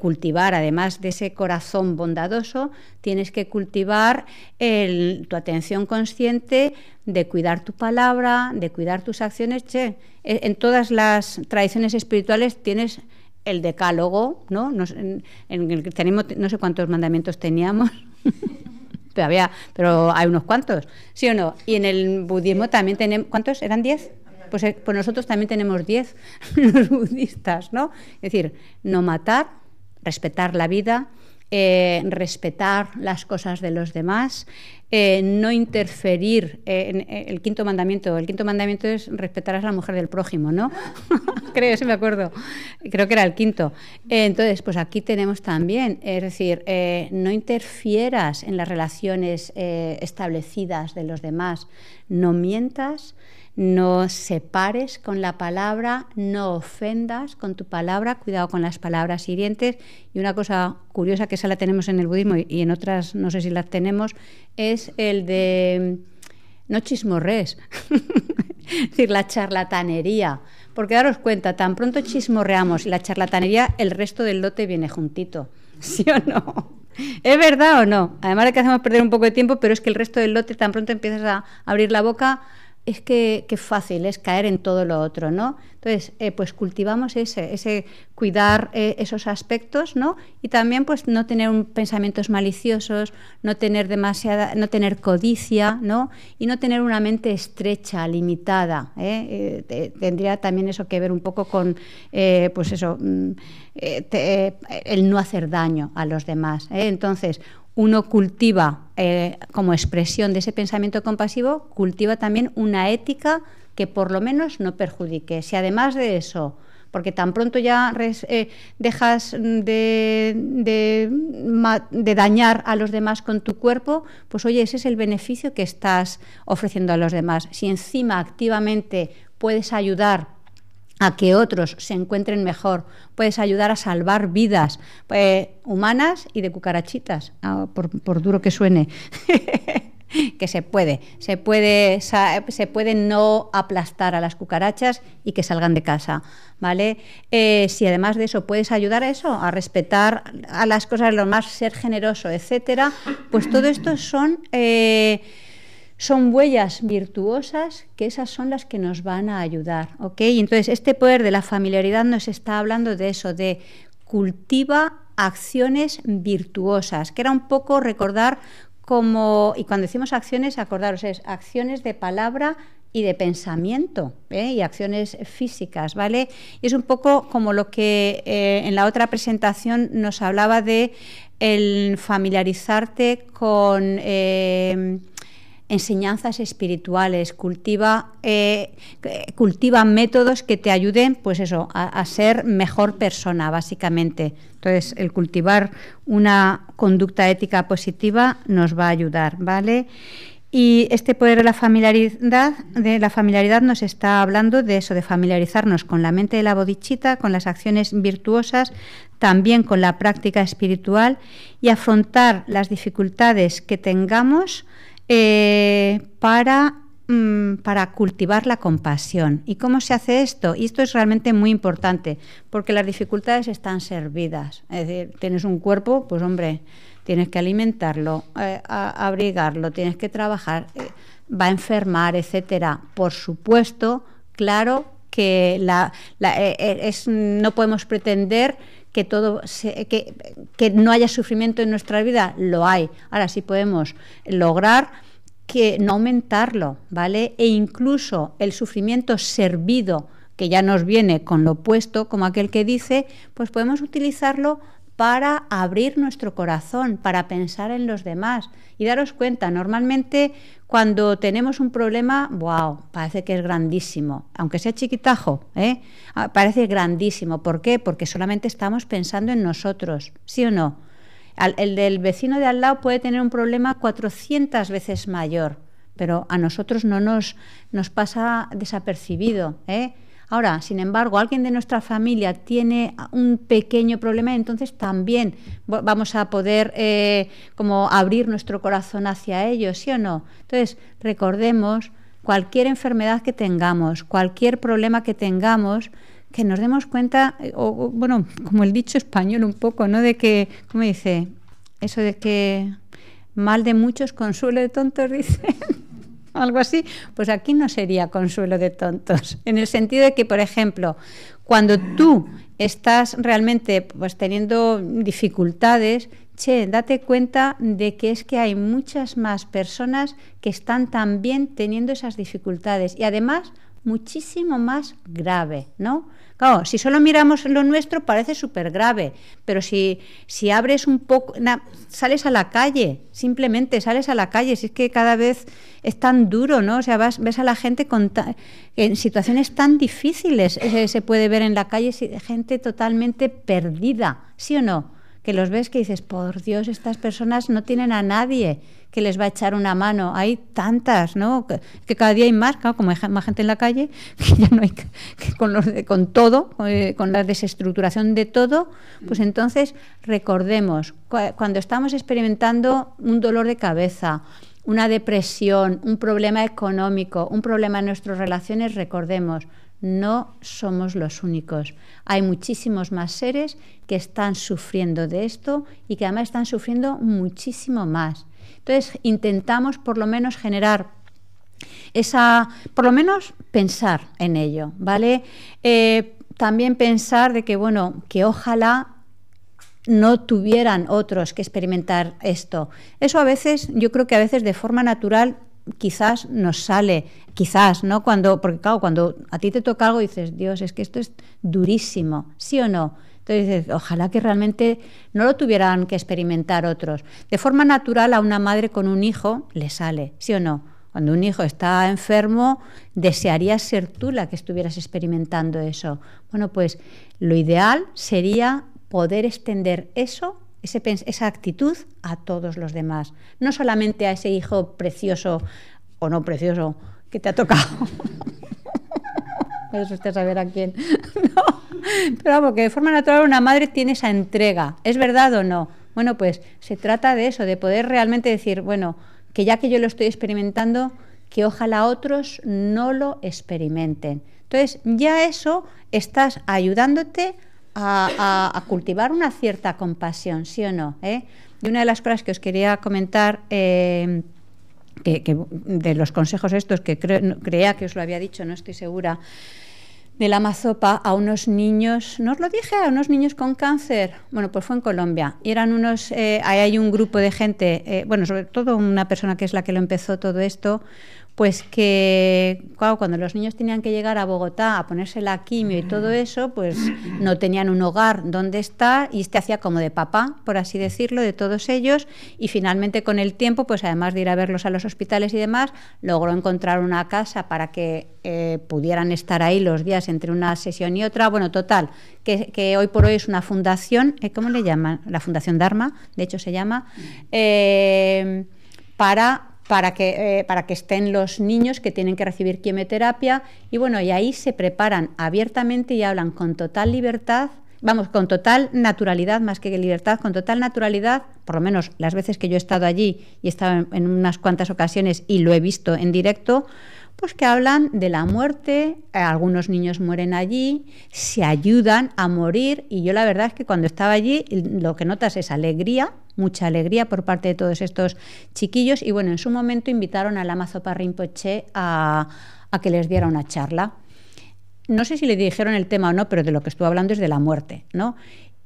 cultivar, además de ese corazón bondadoso, tienes que cultivar tu atención consciente de cuidar tu palabra, de cuidar tus acciones. Che, en todas las tradiciones espirituales tienes el decálogo, ¿no? en, en el tenemos no sé cuántos mandamientos teníamos. pero hay unos cuantos, ¿sí o no? Y en el budismo también tenemos, ¿cuántos? ¿Eran diez? Pues, eh, pues nosotros también tenemos diez los budistas, ¿no? Es decir, no matar, respetar la vida, eh, respetar las cosas de los demás, eh, no interferir eh, en, eh, el quinto mandamiento. El quinto mandamiento es respetar a la mujer del prójimo, ¿no? Creo, me acuerdo. Creo que era el quinto. entonces, pues aquí tenemos también, es decir, no interfieras en las relaciones establecidas de los demás, no mientas no separes con la palabra, no ofendas con tu palabra, cuidado con las palabras hirientes. Y una cosa curiosa que esa la tenemos en el budismo y en otras no sé si las tenemos, es el de no chismorres, es decir, la charlatanería. Porque daros cuenta, tan pronto chismorreamos y la charlatanería, el resto del lote viene juntito, ¿sí o no? ¿Es verdad o no? Además de que hacemos perder un poco de tiempo, pero es que el resto del lote tan pronto empiezas a abrir la boca, es que qué fácil es caer en todo lo otro, ¿no? Entonces, eh, pues cultivamos ese, ese cuidar eh, esos aspectos, ¿no? Y también, pues, no tener pensamientos maliciosos, no tener demasiada, no tener codicia, ¿no? Y no tener una mente estrecha, limitada. ¿eh? tendría también eso que ver un poco con, pues, eso, mm, el no hacer daño a los demás. Entonces, uno cultiva, eh, como expresión de ese pensamiento compasivo, cultiva también una ética que por lo menos no perjudique. Si además de eso, porque tan pronto ya eh, dejas de, de, dañar a los demás con tu cuerpo, pues oye, ese es el beneficio que estás ofreciendo a los demás. Si encima activamente puedes ayudar a que otros se encuentren mejor, puedes ayudar a salvar vidas eh, humanas y de cucarachitas, ah, por, duro que suene. que se puede, se puede, se no aplastar a las cucarachas y que salgan de casa, ¿vale? Eh, si además de eso puedes ayudar a eso, a respetar a las cosas, lo más ser generoso, etcétera, pues todo esto son eh, son huellas virtuosas que esas son las que nos van a ayudar. ¿ok? Entonces, este poder de la familiaridad nos está hablando de eso, de cultiva acciones virtuosas, que era un poco recordar como, y cuando decimos acciones, acordaros, es acciones de palabra y de pensamiento ¿eh? y acciones físicas, ¿vale? Y es un poco como lo que eh, en la otra presentación nos hablaba de el familiarizarte con... Eh, enseñanzas espirituales, cultiva, eh, cultiva métodos que te ayuden, pues eso, a, ser mejor persona, básicamente. Entonces, el cultivar una conducta ética positiva nos va a ayudar, ¿vale? Y este poder de la familiaridad, de la familiaridad nos está hablando de eso, de familiarizarnos con la mente de la bodichita, con las acciones virtuosas, también con la práctica espiritual y afrontar las dificultades que tengamos eh, mm, para, cultivar la compasión. ¿Y cómo se hace esto? Y esto es realmente muy importante, porque las dificultades están servidas. Es decir, tienes un cuerpo, pues hombre, tienes que alimentarlo, eh, abrigarlo, tienes que trabajar, eh, va a enfermar, etcétera. Por supuesto, claro que la, la, es, no podemos pretender que todo que, no haya sufrimiento en nuestra vida, lo hay. Ahora sí podemos lograr que no aumentarlo, ¿vale? E incluso el sufrimiento servido, que ya nos viene con lo opuesto, como aquel que dice, pues podemos utilizarlo para abrir nuestro corazón, para pensar en los demás. Y daros cuenta, normalmente cuando tenemos un problema, wow, parece que es grandísimo, aunque sea chiquitajo, ¿eh? Ah, parece grandísimo. ¿Por qué? Porque solamente estamos pensando en nosotros, ¿sí o no? el del vecino de al lado puede tener un problema 400 veces mayor, pero a nosotros no nos, nos pasa desapercibido. ¿eh? Ahora, sin embargo, alguien de nuestra familia tiene un pequeño problema, entonces también vamos a poder eh, como abrir nuestro corazón hacia ellos, ¿sí o no? Entonces, recordemos cualquier enfermedad que tengamos, cualquier problema que tengamos, que nos demos cuenta, eh, o, bueno, como el dicho español un poco, ¿no? De que, ¿cómo dice? Eso de que mal de muchos consuelo de tontos, dice. algo así, pues aquí no sería consuelo de tontos, en el sentido de que, por ejemplo, cuando tú estás realmente pues, teniendo dificultades, che, date cuenta de que es que hay muchas más personas que están también teniendo esas dificultades y además muchísimo más grave, ¿no? Claro, si solo miramos lo nuestro parece súper grave, pero si, si abres un poco, sales a la calle, simplemente sales a la calle, si es que cada vez es tan duro, ¿no? O sea, ves a la gente con en situaciones tan difíciles, eh, se, puede ver en la calle gente totalmente perdida, ¿sí o no? que los ves que dices, por Dios, estas personas no tienen a nadie que les va a echar una mano. Hay tantas, ¿no? Que, cada día hay más, como hay más gente en la calle, que ya no hay con, todo, eh, con la desestructuración de todo, pues entonces recordemos, cuando estamos experimentando un dolor de cabeza, una depresión, un problema económico, un problema en nuestras relaciones, recordemos, no somos los únicos. Hay muchísimos más seres que están sufriendo de esto y que además están sufriendo muchísimo más. Entonces, intentamos por lo menos generar esa, por lo menos pensar en ello, ¿vale? Eh, también pensar de que, bueno, que ojalá no tuvieran otros que experimentar esto. Eso a veces, yo creo que a veces de forma natural quizás nos sale, quizás, ¿no? Cuando, porque claro, cuando a ti te toca algo dices, Dios, es que esto es durísimo, ¿sí o no? Entonces ojalá que realmente no lo tuvieran que experimentar otros. De forma natural a una madre con un hijo le sale, ¿sí o no? Cuando un hijo está enfermo, desearías ser tú la que estuvieras experimentando eso. Bueno, pues lo ideal sería poder extender eso esa actitud a todos los demás, no solamente a ese hijo precioso o no precioso que te ha tocado. Puedes usted saber a quién. no. Pero porque de forma natural una madre tiene esa entrega, ¿es verdad o no? Bueno, pues se trata de eso, de poder realmente decir, bueno, que ya que yo lo estoy experimentando, que ojalá otros no lo experimenten. Entonces, ya eso estás ayudándote a, cultivar una cierta compasión, ¿sí o no? Eh? Y una de las cosas que os quería comentar, eh, que, de los consejos estos que creía que os lo había dicho, no estoy segura, de la mazopa a unos niños, no os lo dije, a unos niños con cáncer, bueno, pues fue en Colombia, y eran unos, eh, ahí hay un grupo de gente, bueno, sobre todo una persona que es la que lo empezó todo esto, pues que cuando los niños tenían que llegar a Bogotá a ponerse la quimio y todo mm. eso, pues no tenían un hogar donde estar y este hacía como de papá, por así decirlo, de todos ellos y finalmente con el tiempo, pues además de ir a verlos a los hospitales y demás, logró encontrar una casa para que eh, pudieran estar ahí los días entre una sesión y otra. Bueno, total, que, hoy por hoy es una fundación, eh, ¿cómo le llaman? La Fundación Dharma, de hecho se llama, mm. eh, para para que, eh, para que estén los niños que tienen que recibir quimioterapia. Y bueno, y ahí se preparan abiertamente y hablan con total libertad, vamos, con total naturalidad, más que libertad, con total naturalidad, por lo menos las veces que yo he estado allí y he estado en unas cuantas ocasiones y lo he visto en directo, pues, que hablan de la muerte, eh, algunos niños mueren allí, se ayudan a morir y yo la verdad es que cuando estaba allí lo que notas es alegría, mucha alegría por parte de todos estos chiquillos y bueno, en su momento invitaron a la Parrinpoche a, que les diera una charla. No sé si le dijeron el tema o no, pero de lo que estuvo hablando es de la muerte, ¿no?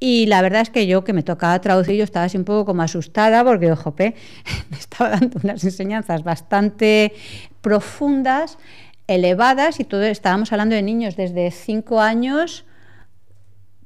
Y la verdad es que yo, que me tocaba traducir, yo estaba así un poco como asustada porque, ojo, me estaba dando unas enseñanzas bastante profundas, elevadas, y todo estábamos hablando de niños desde 5 años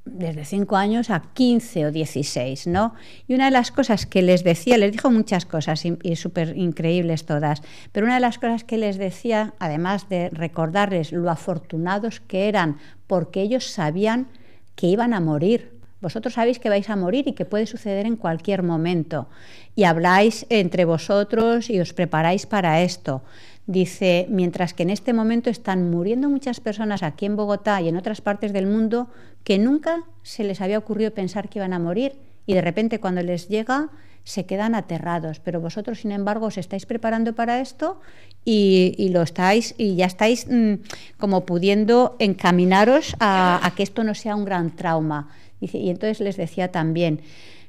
desde 5 años a 15 o 16, ¿no? Y una de las cosas que les decía, les dijo muchas cosas y, y súper increíbles todas, pero una de las cosas que les decía, además de recordarles lo afortunados que eran, porque ellos sabían que iban a morir. Vosotros sabéis que vais a morir y que puede suceder en cualquier momento. Y habláis entre vosotros y os preparáis para esto. Dice, mientras que en este momento están muriendo muchas personas aquí en Bogotá y en otras partes del mundo que nunca se les había ocurrido pensar que iban a morir y de repente cuando les llega se quedan aterrados, pero vosotros, sin embargo, os estáis preparando para esto y, lo estáis y ya estáis mm, como pudiendo encaminaros a, que esto no sea un gran trauma. y entonces les decía también,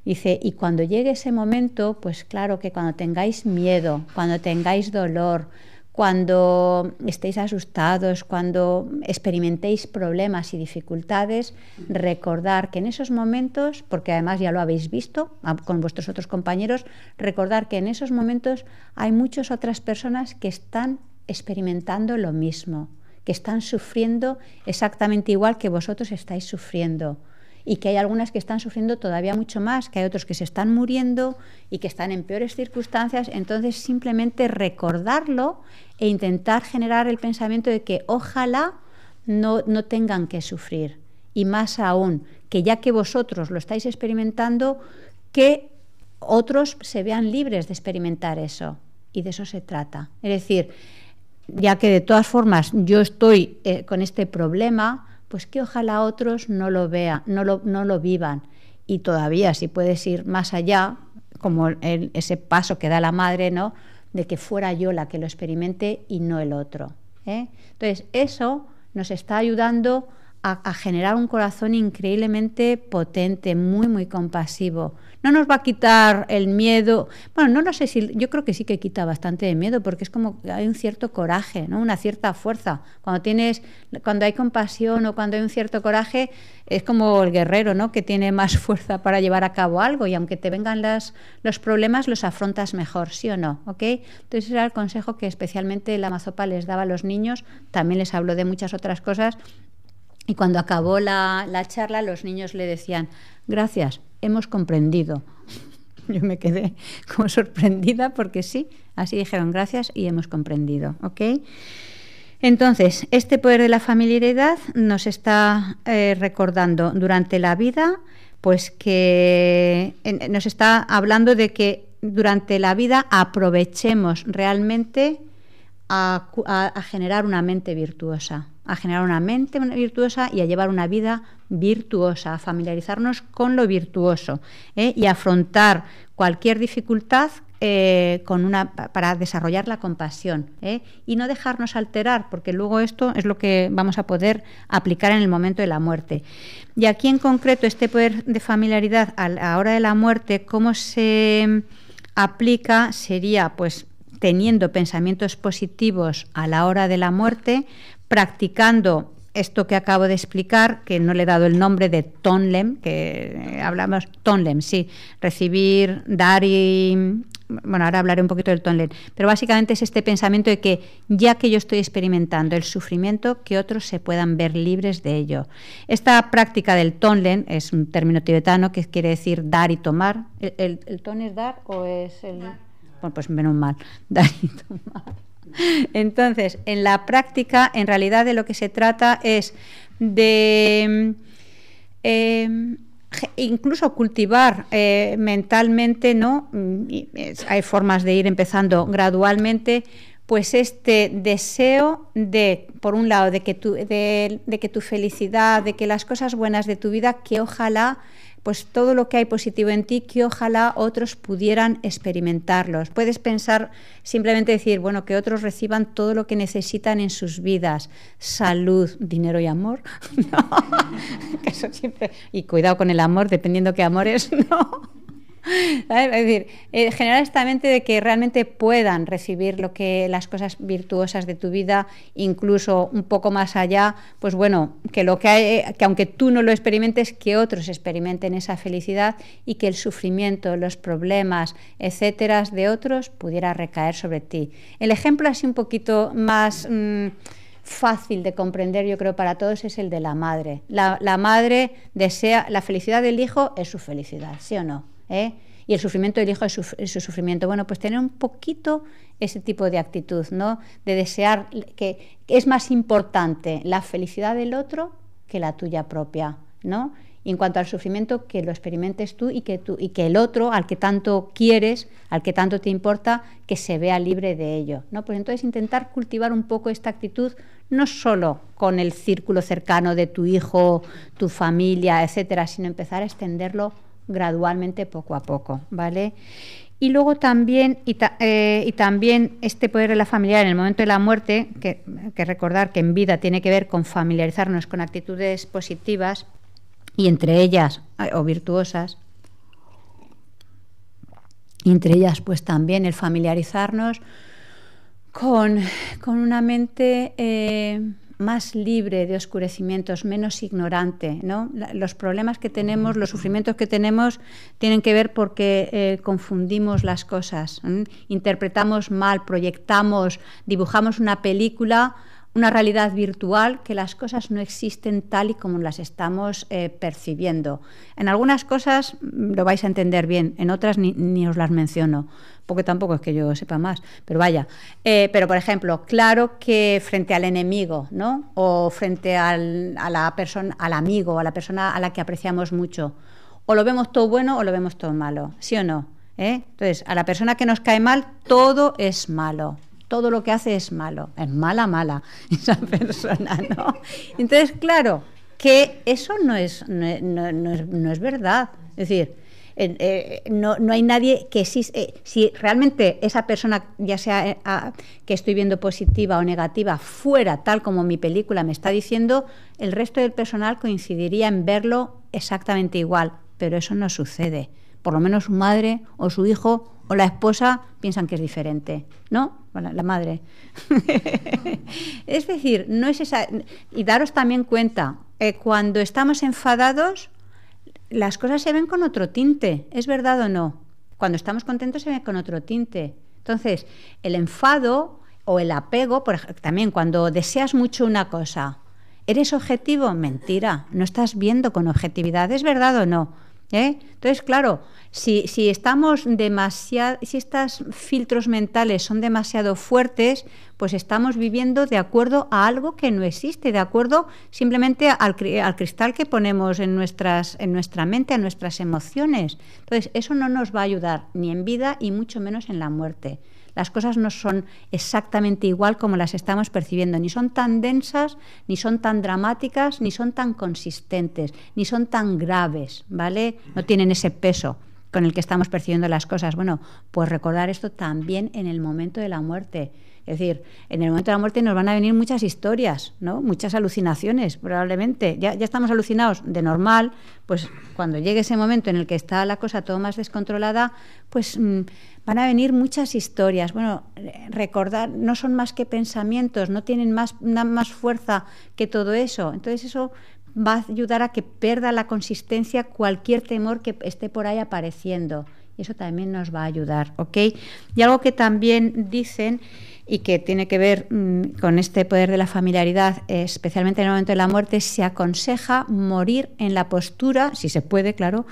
dice, y cuando llegue ese momento, pues claro que cuando tengáis miedo, cuando tengáis dolor, cuando estéis asustados, cuando experimentéis problemas y dificultades, recordar que en esos momentos, porque además ya lo habéis visto con vuestros otros compañeros, recordar que en esos momentos hay muchas otras personas que están experimentando lo mismo, que están sufriendo exactamente igual que vosotros estáis sufriendo y que hay algunas que están sufriendo todavía mucho más, que hay otros que se están muriendo y que están en peores circunstancias. Entonces, simplemente recordarlo e intentar generar el pensamiento de que ojalá no, tengan que sufrir. Y más aún, que ya que vosotros lo estáis experimentando, que otros se vean libres de experimentar eso. Y de eso se trata. Es decir, ya que de todas formas yo estoy eh, con este problema, pues que ojalá otros no lo vean, no lo, vivan. Y todavía, si puedes ir más allá, como ese paso que da la madre, ¿no? De que fuera yo la que lo experimente y no el otro. ¿eh? Entonces, eso nos está ayudando a generar un corazón increíblemente potente, muy, muy compasivo no nos va a quitar el miedo. Bueno, no lo sé si, yo creo que sí que quita bastante de miedo, porque es como que hay un cierto coraje, ¿no? Una cierta fuerza. Cuando tienes, cuando hay compasión o cuando hay un cierto coraje, es como el guerrero, ¿no? Que tiene más fuerza para llevar a cabo algo y aunque te vengan las, los problemas, los afrontas mejor, ¿sí o no? ¿Ok? Entonces era el consejo que especialmente la mazopa les daba a los niños. También les habló de muchas otras cosas y cuando acabó la, charla, los niños le decían, gracias, hemos comprendido. Yo me quedé como sorprendida porque sí, así dijeron gracias y hemos comprendido, Entonces, este poder de la familiaridad nos está eh, recordando durante la vida, pues que nos está hablando de que durante la vida aprovechemos realmente a, generar una mente virtuosa, a generar una mente virtuosa y a llevar una vida virtuosa, a familiarizarnos con lo virtuoso ¿eh? y afrontar cualquier dificultad eh, con una, para desarrollar la compasión ¿eh? y no dejarnos alterar, porque luego esto es lo que vamos a poder aplicar en el momento de la muerte. Y aquí en concreto este poder de familiaridad a la hora de la muerte, ¿cómo se aplica? Sería pues teniendo pensamientos positivos a la hora de la muerte, practicando esto que acabo de explicar, que no le he dado el nombre de Tonlem, que eh, hablamos, Tonlem, sí, recibir, dar y... Bueno, ahora hablaré un poquito del Tonlem, pero básicamente es este pensamiento de que ya que yo estoy experimentando el sufrimiento, que otros se puedan ver libres de ello. Esta práctica del Tonlem es un término tibetano que quiere decir dar y tomar. ¿El, ton es dar o es el...? Bueno, pues menos mal, Entonces, en la práctica, en realidad de lo que se trata es de em, incluso cultivar eh, mentalmente, ¿no? Eh, hay formas de ir empezando gradualmente, pues este deseo de, por un lado, de que tu felicidad, de que las cosas buenas de tu vida, que ojalá pues todo lo que hay positivo en ti que ojalá otros pudieran experimentarlos. Puedes pensar simplemente decir, bueno, que otros reciban todo lo que necesitan en sus vidas, salud, dinero y amor. no, eso siempre y cuidado con el amor, dependiendo qué amor es, no. Es decir, eh, generar esta mente de que realmente puedan recibir lo que las cosas virtuosas de tu vida, incluso un poco más allá, pues bueno, que lo que hay, eh, que aunque tú no lo experimentes, que otros experimenten esa felicidad y que el sufrimiento, los problemas, etcétera, de otros pudiera recaer sobre ti. El ejemplo así un poquito más mm, fácil de comprender, yo creo, para todos es el de la madre. la madre desea, la felicidad del hijo es su felicidad, ¿sí o no? ¿eh? y el sufrimiento del hijo es su, sufrimiento. Bueno, pues tener un poquito ese tipo de actitud, ¿no? De desear que, es más importante la felicidad del otro que la tuya propia, ¿no? Y en cuanto al sufrimiento, que lo experimentes tú y que, el otro, al que tanto quieres, al que tanto te importa, que se vea libre de ello. ¿no? Pues entonces intentar cultivar un poco esta actitud, no solo con el círculo cercano de tu hijo, tu familia, etcétera, sino empezar a extenderlo gradualmente poco a poco, ¿vale? Y luego también, y, eh, también este poder de la familiar en el momento de la muerte, que, recordar que en vida tiene que ver con familiarizarnos con actitudes positivas y entre ellas, o virtuosas, y entre ellas pues también el familiarizarnos con, una mente... Eh, más libre de oscurecimientos, menos ignorante. ¿no? Los problemas que tenemos, los sufrimientos que tenemos, tienen que ver porque eh, confundimos las cosas, interpretamos mal, proyectamos, dibujamos una película una realidad virtual que las cosas no existen tal y como las estamos eh, percibiendo. En algunas cosas mm, lo vais a entender bien, en otras ni, os las menciono, porque tampoco es que yo sepa más, pero vaya. Eh, pero, por ejemplo, claro que frente al enemigo, ¿no? O frente al, a la persona, al amigo, a la persona a la que apreciamos mucho, o lo vemos todo bueno o lo vemos todo malo, ¿sí o no? ¿Eh? Entonces, a la persona que nos cae mal, todo es malo todo lo que hace es malo, es mala, mala esa persona, ¿no? Entonces, claro, que eso no es, no, es, verdad. Es decir, eh, no, hay nadie que eh, si realmente esa persona, ya sea eh, que estoy viendo positiva o negativa, fuera tal como mi película me está diciendo, el resto del personal coincidiría en verlo exactamente igual, pero eso no sucede por lo menos su madre o su hijo o la esposa piensan que es diferente, ¿no? Bueno, la madre. es decir, no es esa. Y daros también cuenta, eh, cuando estamos enfadados, las cosas se ven con otro tinte, ¿es verdad o no? Cuando estamos contentos se ven con otro tinte. Entonces, el enfado o el apego, también cuando deseas mucho una cosa, ¿eres objetivo? Mentira, no estás viendo con objetividad, ¿es verdad o no? ¿Eh? Entonces, claro, si, estamos demasiado, si estos filtros mentales son demasiado fuertes, pues estamos viviendo de acuerdo a algo que no existe, de acuerdo simplemente al, cristal que ponemos en, en nuestra mente, a nuestras emociones. Entonces, eso no nos va a ayudar ni en vida y mucho menos en la muerte. Las cosas no son exactamente igual como las estamos percibiendo, ni son tan densas, ni son tan dramáticas, ni son tan consistentes, ni son tan graves, ¿vale? No tienen ese peso con el que estamos percibiendo las cosas. Bueno, pues recordar esto también en el momento de la muerte. Es decir, en el momento de la muerte nos van a venir muchas historias, ¿no? Muchas alucinaciones, probablemente. Ya, estamos alucinados de normal, pues cuando llegue ese momento en el que está la cosa todo más descontrolada, pues mm, van a venir muchas historias. Bueno, recordar, no son más que pensamientos, no tienen más, más fuerza que todo eso. Entonces eso va a ayudar a que pierda la consistencia cualquier temor que esté por ahí apareciendo. Y eso también nos va a ayudar, ¿ok? Y algo que también dicen y que tiene que ver mm, con este poder de la familiaridad, especialmente en el momento de la muerte, se aconseja morir en la postura, si se puede, claro,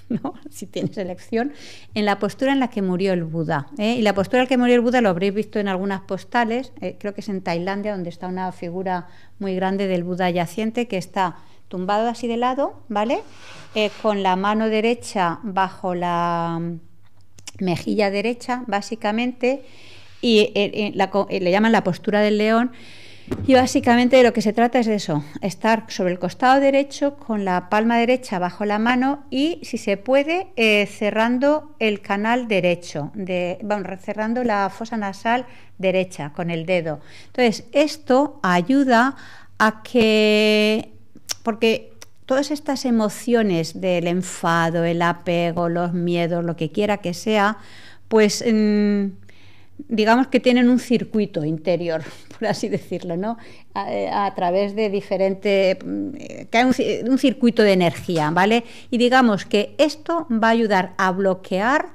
si tienes elección, en la postura en la que murió el Buda. ¿eh? Y la postura en la que murió el Buda lo habréis visto en algunas postales, eh, creo que es en Tailandia, donde está una figura muy grande del Buda yaciente que está tumbado así de lado, ¿vale? Eh, con la mano derecha bajo la mejilla derecha, básicamente, y eh, eh, le llaman la postura del león. Y básicamente lo que se trata es de eso, estar sobre el costado derecho con la palma derecha bajo la mano y, si se puede, cerrando el canal derecho, bueno, cerrando la fosa nasal derecha con el dedo. Entonces, esto ayuda a que porque todas estas emociones del enfado, el apego, los miedos, lo que quiera que sea, pues mm, digamos que tienen un circuito interior, por así decirlo, ¿no? A, eh, través de diferente, que mm, un, un circuito de energía, ¿vale? Y digamos que esto va a ayudar a bloquear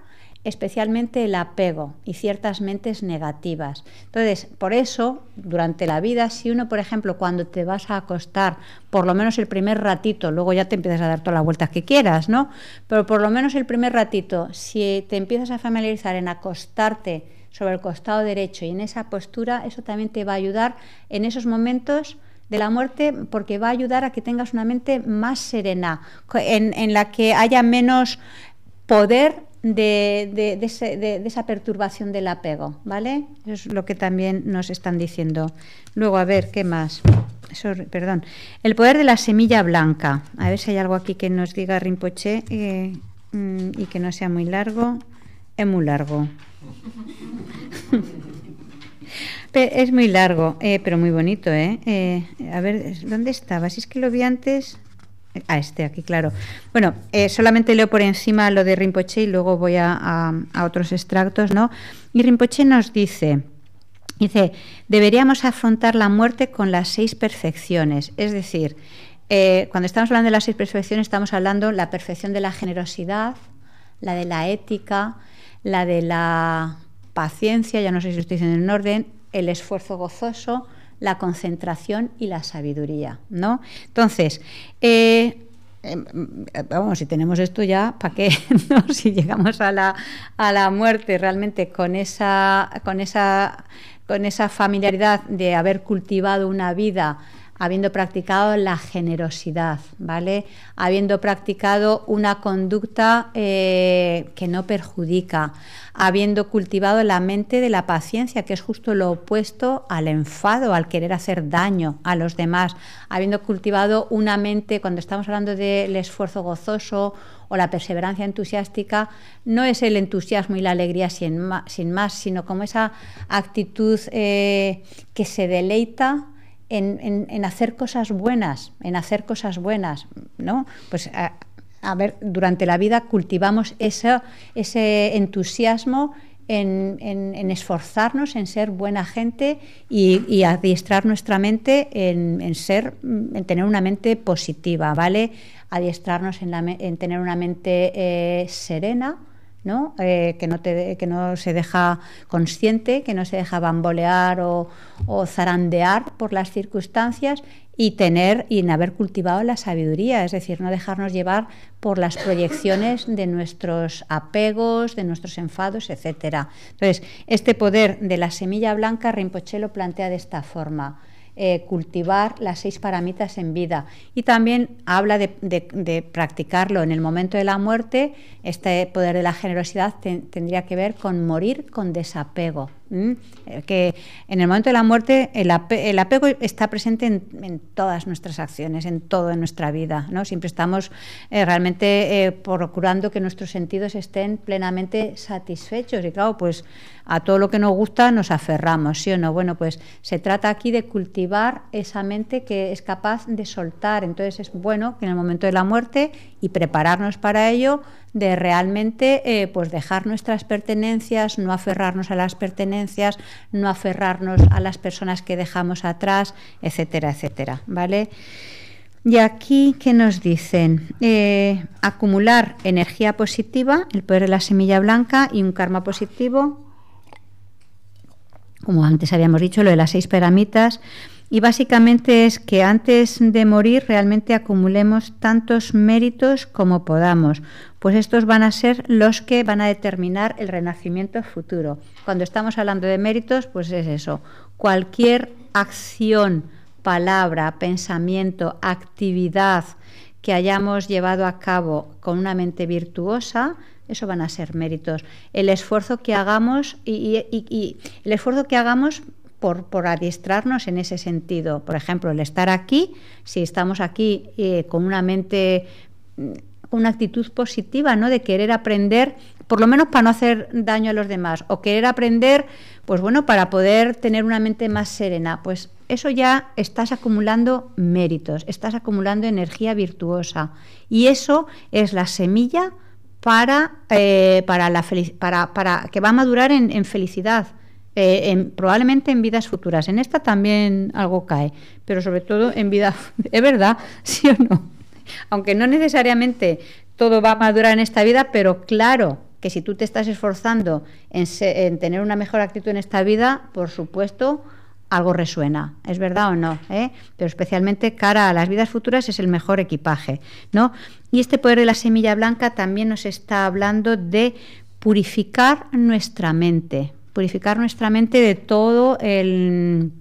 especialmente el apego y ciertas mentes negativas. Entonces, por eso, durante la vida, si uno, por ejemplo, cuando te vas a acostar, por lo menos el primer ratito, luego ya te empiezas a dar todas las vueltas que quieras, ¿no? Pero por lo menos el primer ratito, si te empiezas a familiarizar en acostarte sobre el costado derecho y en esa postura, eso también te va a ayudar en esos momentos de la muerte porque va a ayudar a que tengas una mente más serena, en, la que haya menos poder de, de, esa perturbación del apego, ¿vale? Eso es lo que también nos están diciendo. Luego, a ver, ¿qué más? perdón. El poder de la semilla blanca. A ver si hay algo aquí que nos diga Rinpoche eh, mm, y que no sea muy largo. Es muy largo. es muy largo, eh, pero muy bonito, eh, ¿eh? A ver, ¿dónde estaba? Si es que lo vi antes. A este aquí, claro. Bueno, eh, solamente leo por encima lo de Rinpoche y luego voy a, a, otros extractos, ¿no? Y Rinpoche nos dice, dice, deberíamos afrontar la muerte con las seis perfecciones, es decir, eh, cuando estamos hablando de las seis perfecciones estamos hablando de la perfección de la generosidad, la de la ética, la de la paciencia, ya no sé si estoy diciendo en orden, el esfuerzo gozoso, la concentración y la sabiduría, ¿no? Entonces, eh, em, vamos, si tenemos esto ya, ¿para qué? Si llegamos a la, muerte realmente con esa, con esa, con esa familiaridad de haber cultivado una vida habiendo practicado la generosidad, ¿vale? Habiendo practicado una conducta eh, que no perjudica, habiendo cultivado la mente de la paciencia, que es justo lo opuesto al enfado, al querer hacer daño a los demás, habiendo cultivado una mente, cuando estamos hablando del esfuerzo gozoso, o la perseverancia entusiástica no es el entusiasmo y la alegría sin más, sino como esa actitud eh, que se deleita en, hacer cosas buenas, en hacer cosas buenas, ¿no? Pues a, ver, durante la vida cultivamos ese, entusiasmo en, esforzarnos, en ser buena gente y, adiestrar nuestra mente en, ser, en tener una mente positiva, ¿vale? Adiestrarnos en, tener una mente eh, serena, eh, que, no se deja consciente, que no se deja bambolear o, zarandear por las circunstancias y tener y en haber cultivado la sabiduría, es decir, no dejarnos llevar por las proyecciones de nuestros apegos, de nuestros enfados, etcétera. Entonces, este poder de la semilla blanca Rinpoche lo plantea de esta forma. Eh, cultivar las seis paramitas en vida. Y también habla de, practicarlo en el momento de la muerte. Este poder de la generosidad tendría que ver con morir con desapego eh, que en el momento de la muerte el, apego está presente en, todas nuestras acciones, en toda nuestra vida. ¿no? Siempre estamos eh, realmente eh, procurando que nuestros sentidos estén plenamente satisfechos. Y claro, pues a todo lo que nos gusta nos aferramos, ¿sí o no? Bueno, pues se trata aquí de cultivar esa mente que es capaz de soltar. Entonces es bueno que en el momento de la muerte y prepararnos para ello, de realmente eh, pues dejar nuestras pertenencias, no aferrarnos a las pertenencias, no aferrarnos a las personas que dejamos atrás, etcétera, etcétera, ¿vale? Y aquí, ¿qué nos dicen? Eh, acumular energía positiva, el poder de la semilla blanca y un karma positivo. Como antes habíamos dicho, lo de las seis peramitas y básicamente es que antes de morir realmente acumulemos tantos méritos como podamos, pues estos van a ser los que van a determinar el renacimiento futuro. Cuando estamos hablando de méritos, pues es eso, cualquier acción, palabra, pensamiento, actividad que hayamos llevado a cabo con una mente virtuosa, eso van a ser méritos. El esfuerzo que hagamos y, el esfuerzo que hagamos por, por, adiestrarnos en ese sentido. Por ejemplo, el estar aquí, si estamos aquí eh, con una mente, mm, una actitud positiva, ¿no? De querer aprender, por lo menos para no hacer daño a los demás, o querer aprender, pues bueno, para poder tener una mente más serena. Pues eso ya estás acumulando méritos, estás acumulando energía virtuosa. Y eso es la semilla para, eh, la para, para que va a madurar en felicidad eh, probablemente en vidas futuras. En esta también algo cae, pero sobre todo en vida, ¿es verdad? ¿Sí o no? Aunque no necesariamente todo va a madurar en esta vida, pero claro que si tú te estás esforzando en, tener una mejor actitud en esta vida, por supuesto, algo resuena, ¿es verdad o no? ¿Eh? Pero especialmente cara a las vidas futuras es el mejor equipaje, ¿no? Y este poder de la semilla blanca también nos está hablando de purificar nuestra mente, purificar nuestra mente de todo el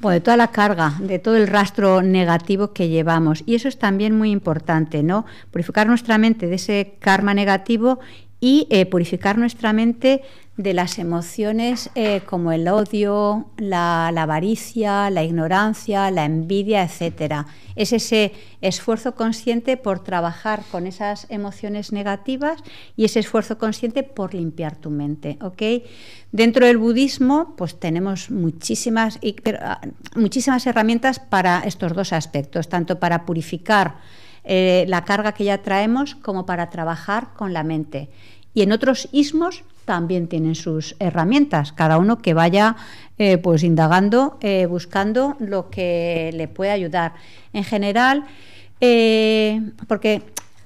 bueno, de toda la carga, de todo el rastro negativo que llevamos. Y eso es también muy importante, ¿no? Purificar nuestra mente de ese karma negativo y eh, purificar nuestra mente de las emociones eh, como el odio, la, avaricia, la ignorancia, la envidia, etc. Es ese esfuerzo consciente por trabajar con esas emociones negativas y ese esfuerzo consciente por limpiar tu mente. ¿okay? Dentro del budismo, pues tenemos muchísimas, ah, muchísimas herramientas para estos dos aspectos, tanto para purificar eh, la carga que ya traemos como para trabajar con la mente. Y en otros ismos también tienen sus herramientas, cada uno que vaya eh, pues indagando, eh, buscando lo que le puede ayudar. En general, porque,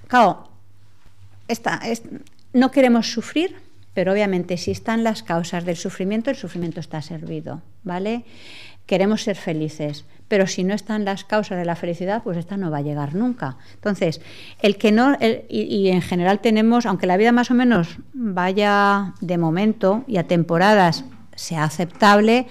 claro, no queremos sufrir, pero obviamente si están las causas del sufrimiento, el sufrimiento está servido, ¿vale? queremos ser felices, pero si no están las causas de la felicidad, pues esta no va a llegar nunca. Entonces, el que no, y, y, en general tenemos, aunque la vida más o menos vaya de momento y a temporadas sea aceptable,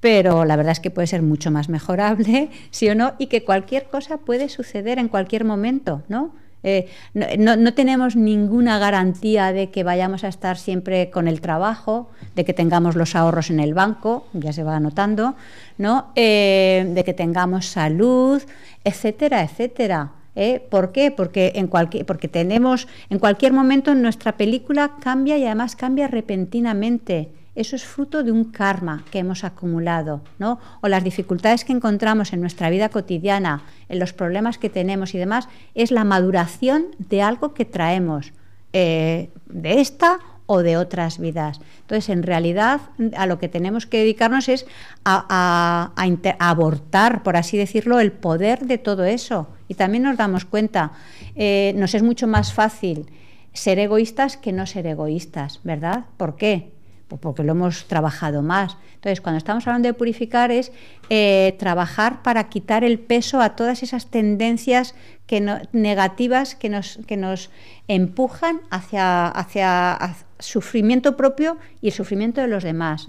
pero la verdad es que puede ser mucho más mejorable, sí o no, y que cualquier cosa puede suceder en cualquier momento, ¿no? Eh, no, tenemos ninguna garantía de que vayamos a estar siempre con el trabajo, de que tengamos los ahorros en el banco, ya se va anotando, ¿no? Eh, de que tengamos salud, etcétera, etcétera. ¿eh? ¿Por qué? Porque en cualquier, porque tenemos, en cualquier momento nuestra película cambia y además cambia repentinamente eso es fruto de un karma que hemos acumulado, ¿no? O las dificultades que encontramos en nuestra vida cotidiana, en los problemas que tenemos y demás, es la maduración de algo que traemos eh, de esta o de otras vidas. Entonces, en realidad, a lo que tenemos que dedicarnos es a, abortar, por así decirlo, el poder de todo eso. Y también nos damos cuenta, eh, nos es mucho más fácil ser egoístas que no ser egoístas, ¿verdad? ¿Por qué? Pues porque lo hemos trabajado más. Entonces, cuando estamos hablando de purificar es eh, trabajar para quitar el peso a todas esas tendencias que negativas que nos, que nos empujan hacia, hacia, sufrimiento propio y el sufrimiento de los demás,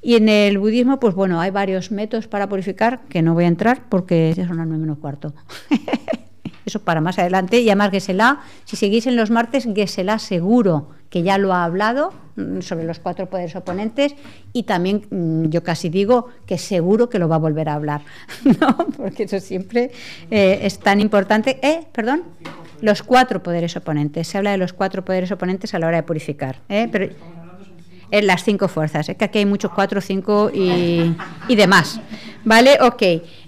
Y en el budismo, pues bueno, hay varios métodos para purificar, que no voy a entrar porque ya son las menos cuarto. Eso para más adelante, y además la, si seguís en los martes, la seguro que ya lo ha hablado mm, sobre los cuatro poderes oponentes y también mm, yo casi digo que seguro que lo va a volver a hablar, ¿no? porque eso siempre eh, es tan importante. Eh, perdón, los cuatro poderes oponentes, se habla de los cuatro poderes oponentes a la hora de purificar, ¿eh? pero en las cinco fuerzas, es que aquí hay muchos cuatro, cinco y, demás, ¿vale? Ok,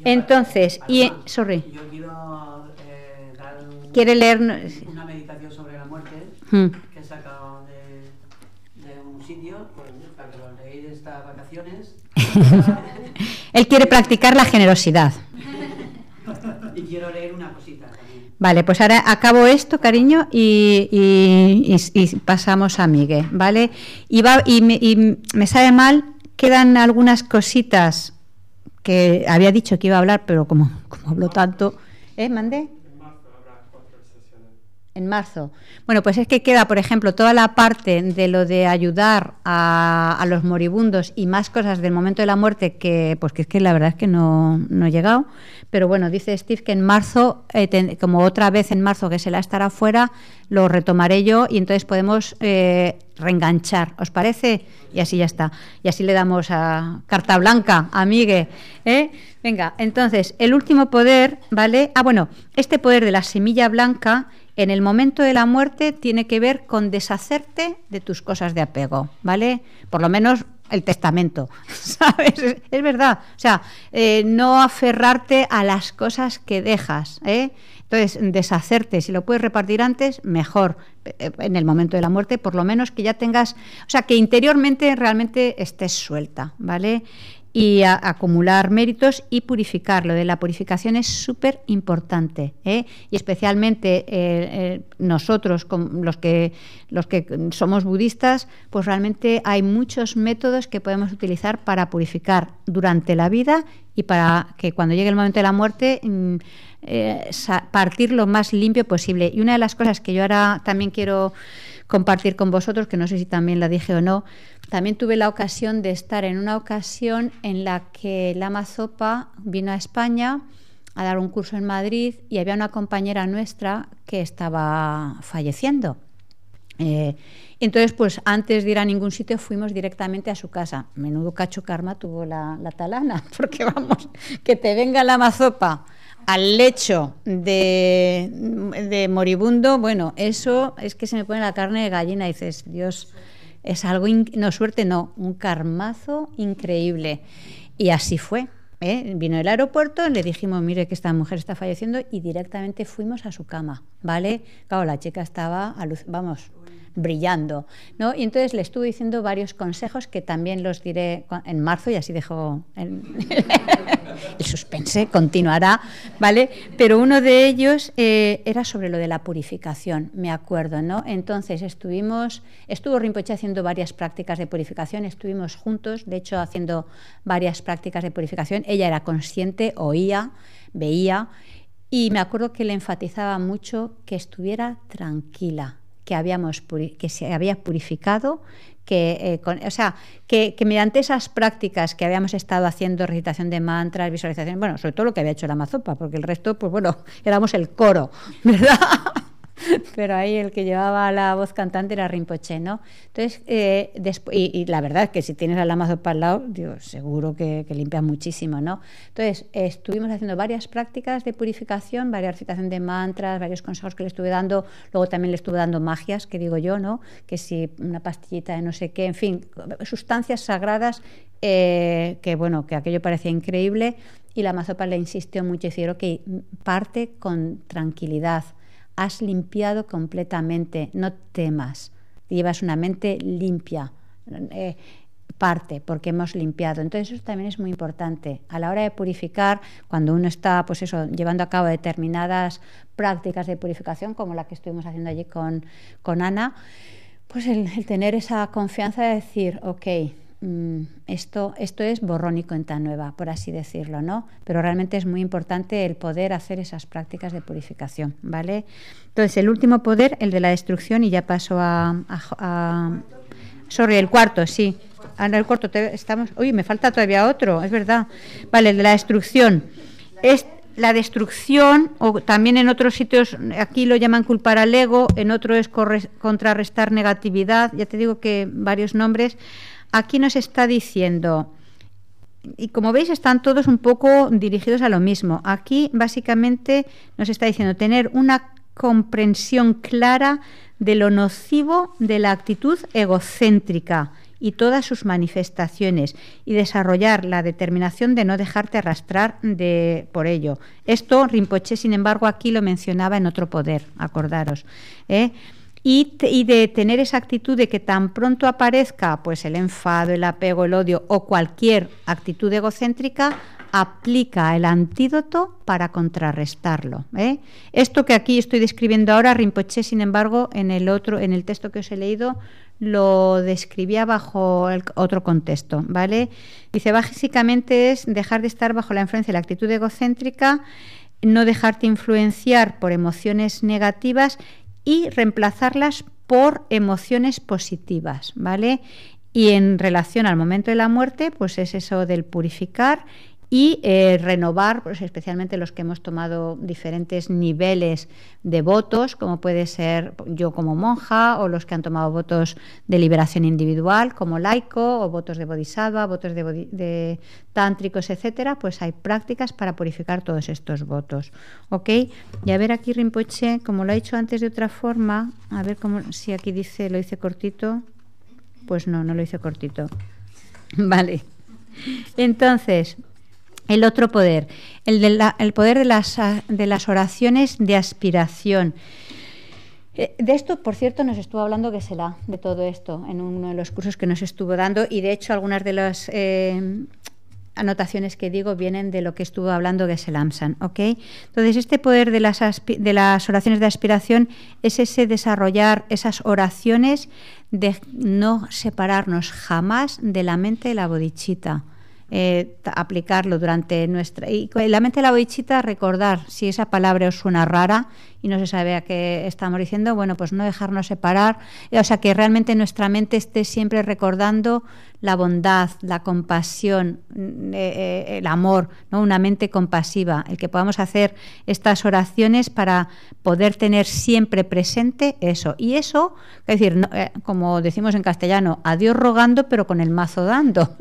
entonces, y, sorry. Eh, ¿Quiere leer? Una meditación sobre la muerte. Mm. Él quiere practicar la generosidad. Y quiero leer una cosita Vale, pues ahora acabo esto, cariño, y, pasamos a Miguel, ¿vale? Y, va, me, y me sabe mal, quedan algunas cositas que había dicho que iba a hablar, pero como, como hablo tanto... ¿Eh, mandé? En marzo. Bueno, pues es que queda, por ejemplo, toda la parte de lo de ayudar a, los moribundos y más cosas del momento de la muerte que, pues que es que la verdad es que no, no he llegado. Pero bueno, dice Steve que en marzo, eh, como otra vez en marzo que se la estará fuera, lo retomaré yo y entonces podemos eh, reenganchar. ¿Os parece? Y así ya está. Y así le damos a carta blanca, amigue. ¿eh? Venga, entonces, el último poder, ¿vale? Ah, bueno, este poder de la semilla blanca en el momento de la muerte tiene que ver con deshacerte de tus cosas de apego, ¿vale? Por lo menos el testamento, ¿sabes? Es, verdad. O sea, eh, no aferrarte a las cosas que dejas, ¿eh? Entonces, deshacerte, si lo puedes repartir antes, mejor, eh, en el momento de la muerte, por lo menos que ya tengas, o sea, que interiormente realmente estés suelta, ¿vale? y acumular méritos y purificarlo. de la purificación es súper importante ¿eh? y especialmente eh, eh, nosotros, los que los que somos budistas, pues realmente hay muchos métodos que podemos utilizar para purificar durante la vida y para que cuando llegue el momento de la muerte mm, partir lo más limpio posible. Y una de las cosas que yo ahora también quiero compartir con vosotros, que no sé si también la dije o no también tuve la ocasión de estar en una ocasión en la que la mazopa vino a España a dar un curso en Madrid y había una compañera nuestra que estaba falleciendo. Eh, entonces, pues antes de ir a ningún sitio fuimos directamente a su casa. Menudo cacho karma tuvo la, talana, porque vamos, que te venga la mazopa al lecho de, de, moribundo, bueno, eso es que se me pone la carne de gallina y dices, Dios, es algo, no suerte, no, un carmazo increíble. Y así fue. ¿eh? Vino el aeropuerto, le dijimos, mire que esta mujer está falleciendo y directamente fuimos a su cama, ¿vale? Claro, la chica estaba, a luz, vamos, brillando. ¿no? Y entonces le estuve diciendo varios consejos que también los diré en marzo y así dejo el, suspense, continuará, ¿vale? Pero uno de ellos eh, era sobre lo de la purificación, me acuerdo, ¿no? Entonces estuvimos, estuvo Rinpoche haciendo varias prácticas de purificación, estuvimos juntos, de hecho, haciendo varias prácticas de purificación. Ella era consciente, oía, veía. Y me acuerdo que le enfatizaba mucho que estuviera tranquila, que, habíamos que se había purificado, que, eh, sea, que, que, mediante esas prácticas que habíamos estado haciendo, recitación de mantras, visualización, bueno, sobre todo lo que había hecho la mazopa, porque el resto, pues bueno, éramos el coro, ¿verdad? pero ahí el que llevaba la voz cantante era Rinpoche, ¿no? Entonces, eh, y, la verdad es que si tienes al Amazon para el lado, digo, seguro que, limpia muchísimo, ¿no? Entonces, estuvimos haciendo varias prácticas de purificación, varias recitación de mantras, varios consejos que le estuve dando, luego también le estuve dando magias, que digo yo, ¿no? Que si una pastillita de no sé qué, en fin, sustancias sagradas eh, que bueno, que aquello parecía increíble y la mazopa le insistió mucho y que parte con tranquilidad, has limpiado completamente, no temas, llevas una mente limpia. Eh, parte, porque hemos limpiado. Entonces eso también es muy importante. A la hora de purificar, cuando uno está pues eso, llevando a cabo determinadas prácticas de purificación, como la que estuvimos haciendo allí con, con Ana, pues el, el tener esa confianza de decir, ok, Mm, esto, esto es borrónico en tan nueva, por así decirlo, ¿no? Pero realmente es muy importante el poder hacer esas prácticas de purificación, ¿vale? Entonces, el último poder, el de la destrucción, y ya paso a. sorry, el cuarto, sí. en el cuarto, estamos. Uy, me falta todavía otro, es verdad. Vale, el de la destrucción. Es la destrucción, o también en otros sitios, aquí lo llaman culpar al ego, en otro es contrarrestar negatividad, ya te digo que varios nombres aquí nos está diciendo, y como veis están todos un poco dirigidos a lo mismo, aquí básicamente nos está diciendo tener una comprensión clara de lo nocivo de la actitud egocéntrica y todas sus manifestaciones y desarrollar la determinación de no dejarte arrastrar de, por ello. Esto Rinpoche, sin embargo, aquí lo mencionaba en otro poder, acordaros. ¿eh? y, de tener esa actitud de que tan pronto aparezca pues el enfado, el apego, el odio o cualquier actitud egocéntrica, aplica el antídoto para contrarrestarlo. ¿eh? Esto que aquí estoy describiendo ahora, Rinpoche, sin embargo, en el otro, en el texto que os he leído, lo describía bajo otro contexto, ¿vale? Dice, básicamente es dejar de estar bajo la influencia de la actitud egocéntrica, no dejarte influenciar por emociones negativas y reemplazarlas por emociones positivas, ¿vale? Y en relación al momento de la muerte, pues es eso del purificar y eh, renovar, pues, especialmente los que hemos tomado diferentes niveles de votos, como puede ser yo como monja o los que han tomado votos de liberación individual como laico o votos de bodhisattva, votos de, tántricos, etcétera, pues hay prácticas para purificar todos estos votos, ¿ok? Y a ver aquí Rinpoche, como lo ha dicho antes de otra forma, a ver cómo, si aquí dice, lo hice cortito, pues no, no lo hice cortito, vale. Entonces, el otro poder, el, poder de las, oraciones de aspiración. Eh, de esto, por cierto, nos estuvo hablando Gesela, de todo esto, en uno de los cursos que nos estuvo dando, y de hecho algunas de las eh, anotaciones que digo vienen de lo que estuvo hablando Gesela Amsan. ¿okay? Entonces, este poder de las, de las oraciones de aspiración es ese desarrollar esas oraciones de no separarnos jamás de la mente de la bodichita eh, aplicarlo durante nuestra... Y la mente de la boichita, recordar si esa palabra os suena rara y no se sabe a qué estamos diciendo, bueno, pues no dejarnos separar, eh, o sea, que realmente nuestra mente esté siempre recordando la bondad, la compasión, mm, eh, el amor, ¿no? una mente compasiva, el que podamos hacer estas oraciones para poder tener siempre presente eso. Y eso, es decir, como decimos en castellano, a Dios rogando, pero con el mazo dando.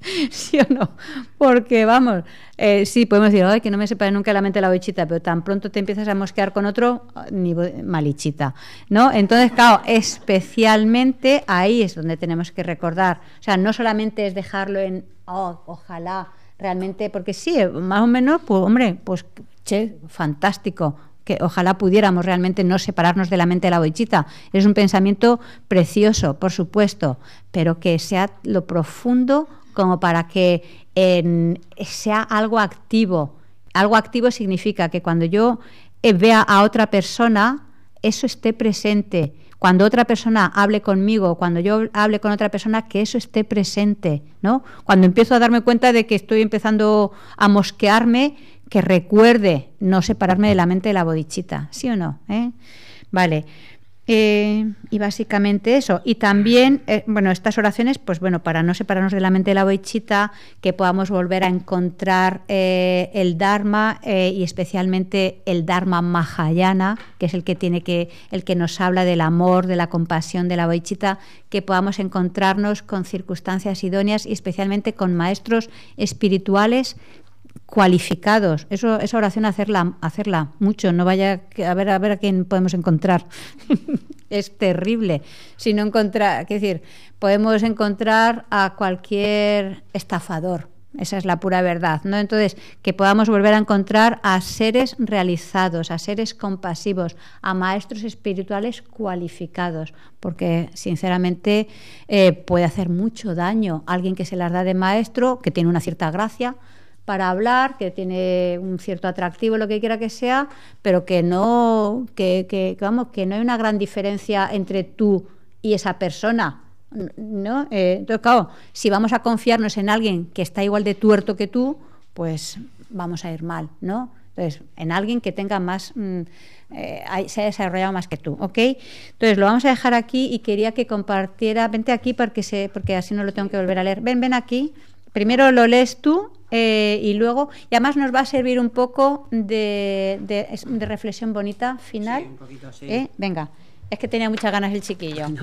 ¿sí o no? Porque vamos, eh, sí, podemos decir, ay, que no me separe nunca la mente la boichita pero tan pronto te empiezas a mosquear con otro, ni malichita, ¿no? Entonces, claro, especialmente ahí es donde tenemos que recordar, o sea, no solamente es dejarlo en, oh, ojalá, realmente, porque sí, eh, más o menos, pues hombre, pues che, fantástico, que ojalá pudiéramos realmente no separarnos de la mente de la boichita. Es un pensamiento precioso, por supuesto, pero que sea lo profundo como para que sea algo activo. Algo activo significa que cuando yo eh, vea a otra persona, eso esté presente. Cuando otra persona hable conmigo, cuando yo hable con otra persona, que eso esté presente, ¿no? Cuando empiezo a darme cuenta de que estoy empezando a mosquearme, que recuerde no separarme de la mente de la bodichita, ¿sí o no? ¿Eh? Vale. Eh, y básicamente eso. Y también, eh, bueno, estas oraciones, pues bueno, para no separarnos de la mente de la boichita, que podamos volver a encontrar eh, el Dharma y especialmente el Dharma Mahayana, que es el que tiene que, el que nos habla del amor, de la compasión de la boichita, que podamos encontrarnos con circunstancias idóneas y especialmente con maestros espirituales cualificados. Eso, esa oración hacerla, hacerla mucho, no vaya a ver a ver a quién podemos encontrar. es terrible. Si no encontrar, quiero decir, podemos encontrar a cualquier estafador. Esa es la pura verdad, ¿no? Entonces, que podamos volver a encontrar a seres realizados, a seres compasivos, a maestros espirituales cualificados, porque sinceramente eh, puede hacer mucho daño alguien que se las da de maestro, que tiene una cierta gracia, para hablar, que tiene un cierto atractivo, lo que quiera que sea, pero que no, que, que, que no hay una gran diferencia entre tú y esa persona. ¿no? Eh, entonces, claro, si vamos a confiarnos en alguien que está igual de tuerto que tú, pues vamos a ir mal, ¿no? Entonces, en alguien que tenga más, mm, eh, se ha desarrollado más que tú, ¿ok? Entonces, lo vamos a dejar aquí y quería que compartiera, vente aquí porque, se, porque así no lo tengo que volver a leer. Ven, ven aquí primero lo lees tú eh, y luego, y además nos va a servir un poco de, reflexión bonita final. un poquito, sí. ¿Eh? Venga, es que tenía muchas ganas el chiquillo.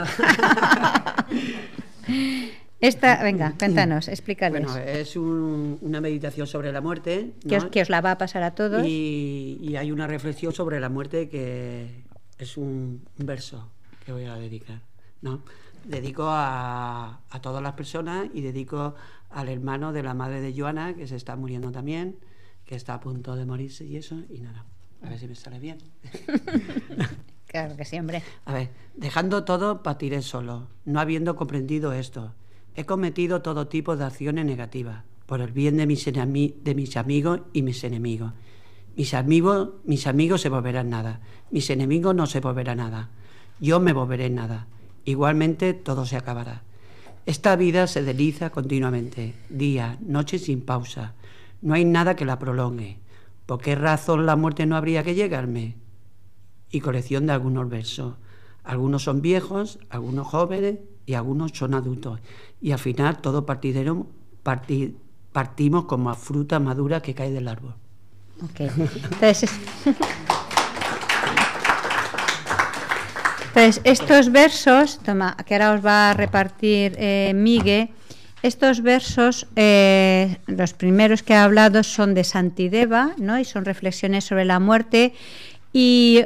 Esta, venga, cuéntanos, explícales. Bueno, es una meditación sobre la muerte. Que, os, la va a pasar a todos. Y, hay una reflexión sobre la muerte que es un, verso que voy a dedicar. ¿no? Dedico a todas las personas y dedico al hermano de la madre de Joana, que se está muriendo también, que está a punto de morirse y eso, y nada. A ver si me sale bien. claro que siempre. A ver, dejando todo, partiré solo, no habiendo comprendido esto. He cometido todo tipo de acciones negativas, por el bien de mis, de mis amigos y mis enemigos. Mis amigos, mis amigos se volverán nada, mis enemigos no se volverán nada, yo me volveré nada. Igualmente todo se acabará. Esta vida se deliza continuamente, día, noche sin pausa. No hay nada que la prolongue. ¿Por qué razón la muerte no habría que llegarme? Y colección de algunos versos. Algunos son viejos, algunos jóvenes y algunos son adultos. Y al final todo partidero, partimos como a fruta madura que cae del árbol. Okay. Entonces, estos versos, toma, que ahora os va a repartir eh, Migue, estos versos, eh, los primeros que ha hablado son de Santideva, ¿no? Y son reflexiones sobre la muerte. Y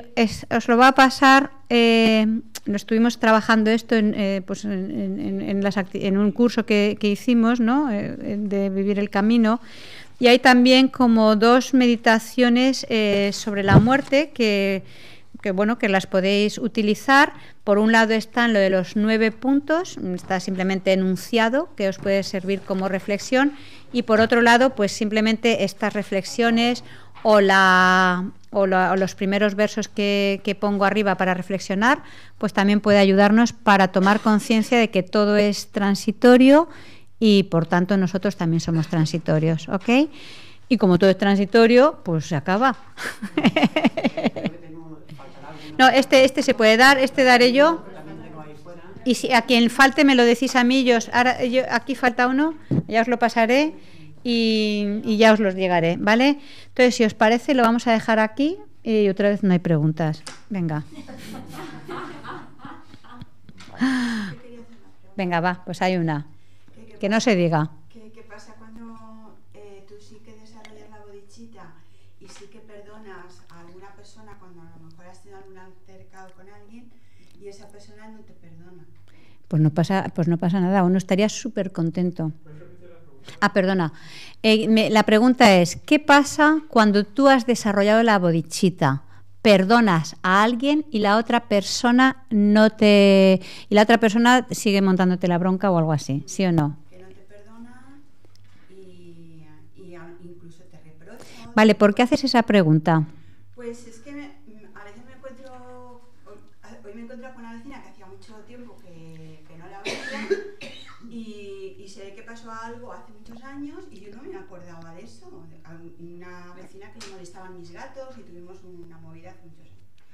os lo va a pasar, eh, estuvimos trabajando esto en, eh, pues, en, un curso que, que hicimos, ¿no? de Vivir el Camino. Y hay también como dos meditaciones sobre la muerte que que bueno, que las podéis utilizar. Por un lado están lo de los nueve puntos, está simplemente enunciado, que os puede servir como reflexión. Y por otro lado, pues simplemente estas reflexiones o, los primeros versos que, que, pongo arriba para reflexionar, pues también puede ayudarnos para tomar conciencia de que todo es transitorio y por tanto nosotros también somos transitorios, ¿ok? Y como todo es transitorio, pues se acaba. No, este, este se puede dar, este daré yo. Y si a quien falte me lo decís a mí, yo, aquí falta uno, ya os lo pasaré y, y ya os los llegaré, ¿vale? Entonces, si os parece, lo vamos a dejar aquí y otra vez no hay preguntas. Venga. Venga, va, pues hay una. Que no se diga. pues no pasa, pues no pasa nada, uno estaría súper contento. Ah, perdona. Eh, la pregunta es, ¿qué pasa cuando tú has desarrollado la bodichita? Perdonas a alguien y la otra persona no te y la otra persona sigue montándote la bronca o algo así, ¿sí o no? Vale, ¿por qué haces esa pregunta? Pues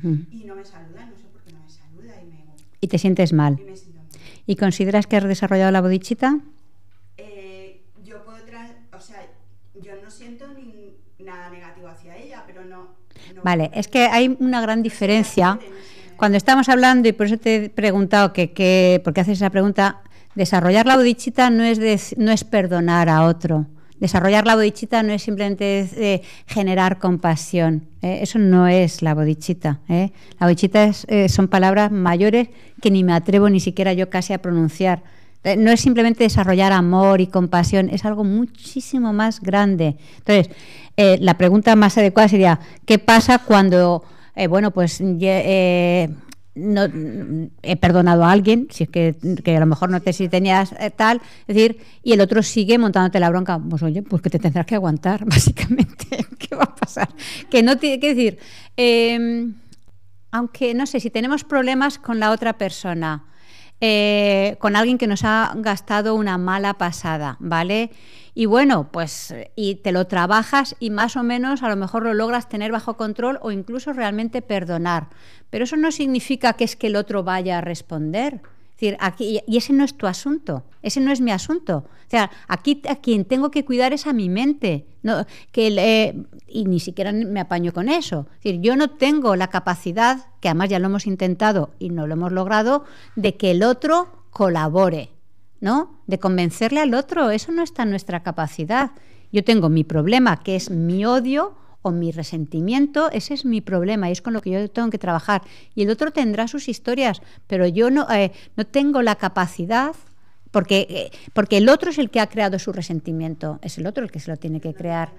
Mm. y no me saluda, no sé por qué no me saluda y me... Y te sientes mal. Y, consideras que has desarrollado la bodichita? Eh, yo puedo, o sea, yo no siento nada negativo hacia ella, pero no... vale, es que hay una gran diferencia. Cuando estamos hablando, y por eso te he preguntado que, qué porque haces esa pregunta, desarrollar la bodichita no es, no es perdonar a otro Desarrollar la bodichita no es simplemente eh, generar compasión. Eh, eso no es la bodichita. Eh. La bodichita es, son palabras mayores que ni me atrevo ni siquiera yo casi a pronunciar. no es simplemente desarrollar amor y compasión, es algo muchísimo más grande. Entonces, la pregunta más adecuada sería, ¿qué pasa cuando, bueno, pues no he perdonado a alguien, si es que, a lo mejor no te si tenías eh, tal, es decir, y el otro sigue montándote la bronca, pues oye, pues que te tendrás que aguantar, básicamente, ¿qué va a pasar? Que no tiene que decir, em, aunque no sé, si tenemos problemas con la otra persona, eh, con alguien que nos ha gastado una mala pasada, ¿vale? Y bueno, pues y te lo trabajas y más o menos a lo mejor lo logras tener bajo control o incluso realmente perdonar. Pero eso no significa que es que el otro vaya a responder aquí, y ese no es tu asunto, ese no es mi asunto. O sea, aquí a quien tengo que cuidar es a mi mente. No, que, eh, y ni siquiera me apaño con eso. decir, yo no tengo la capacidad, que además ya lo hemos intentado y no lo hemos logrado, de que el otro colabore, ¿no? De convencerle al otro. Eso no está en nuestra capacidad. Yo tengo mi problema, que es mi odio con mi resentimiento, ese es mi problema y es con lo que yo tengo que trabajar. Y el otro tendrá sus historias, pero yo no, eh, no tengo la capacidad porque, eh, porque, el otro es el que ha creado su resentimiento, es el otro el que se lo tiene que crear.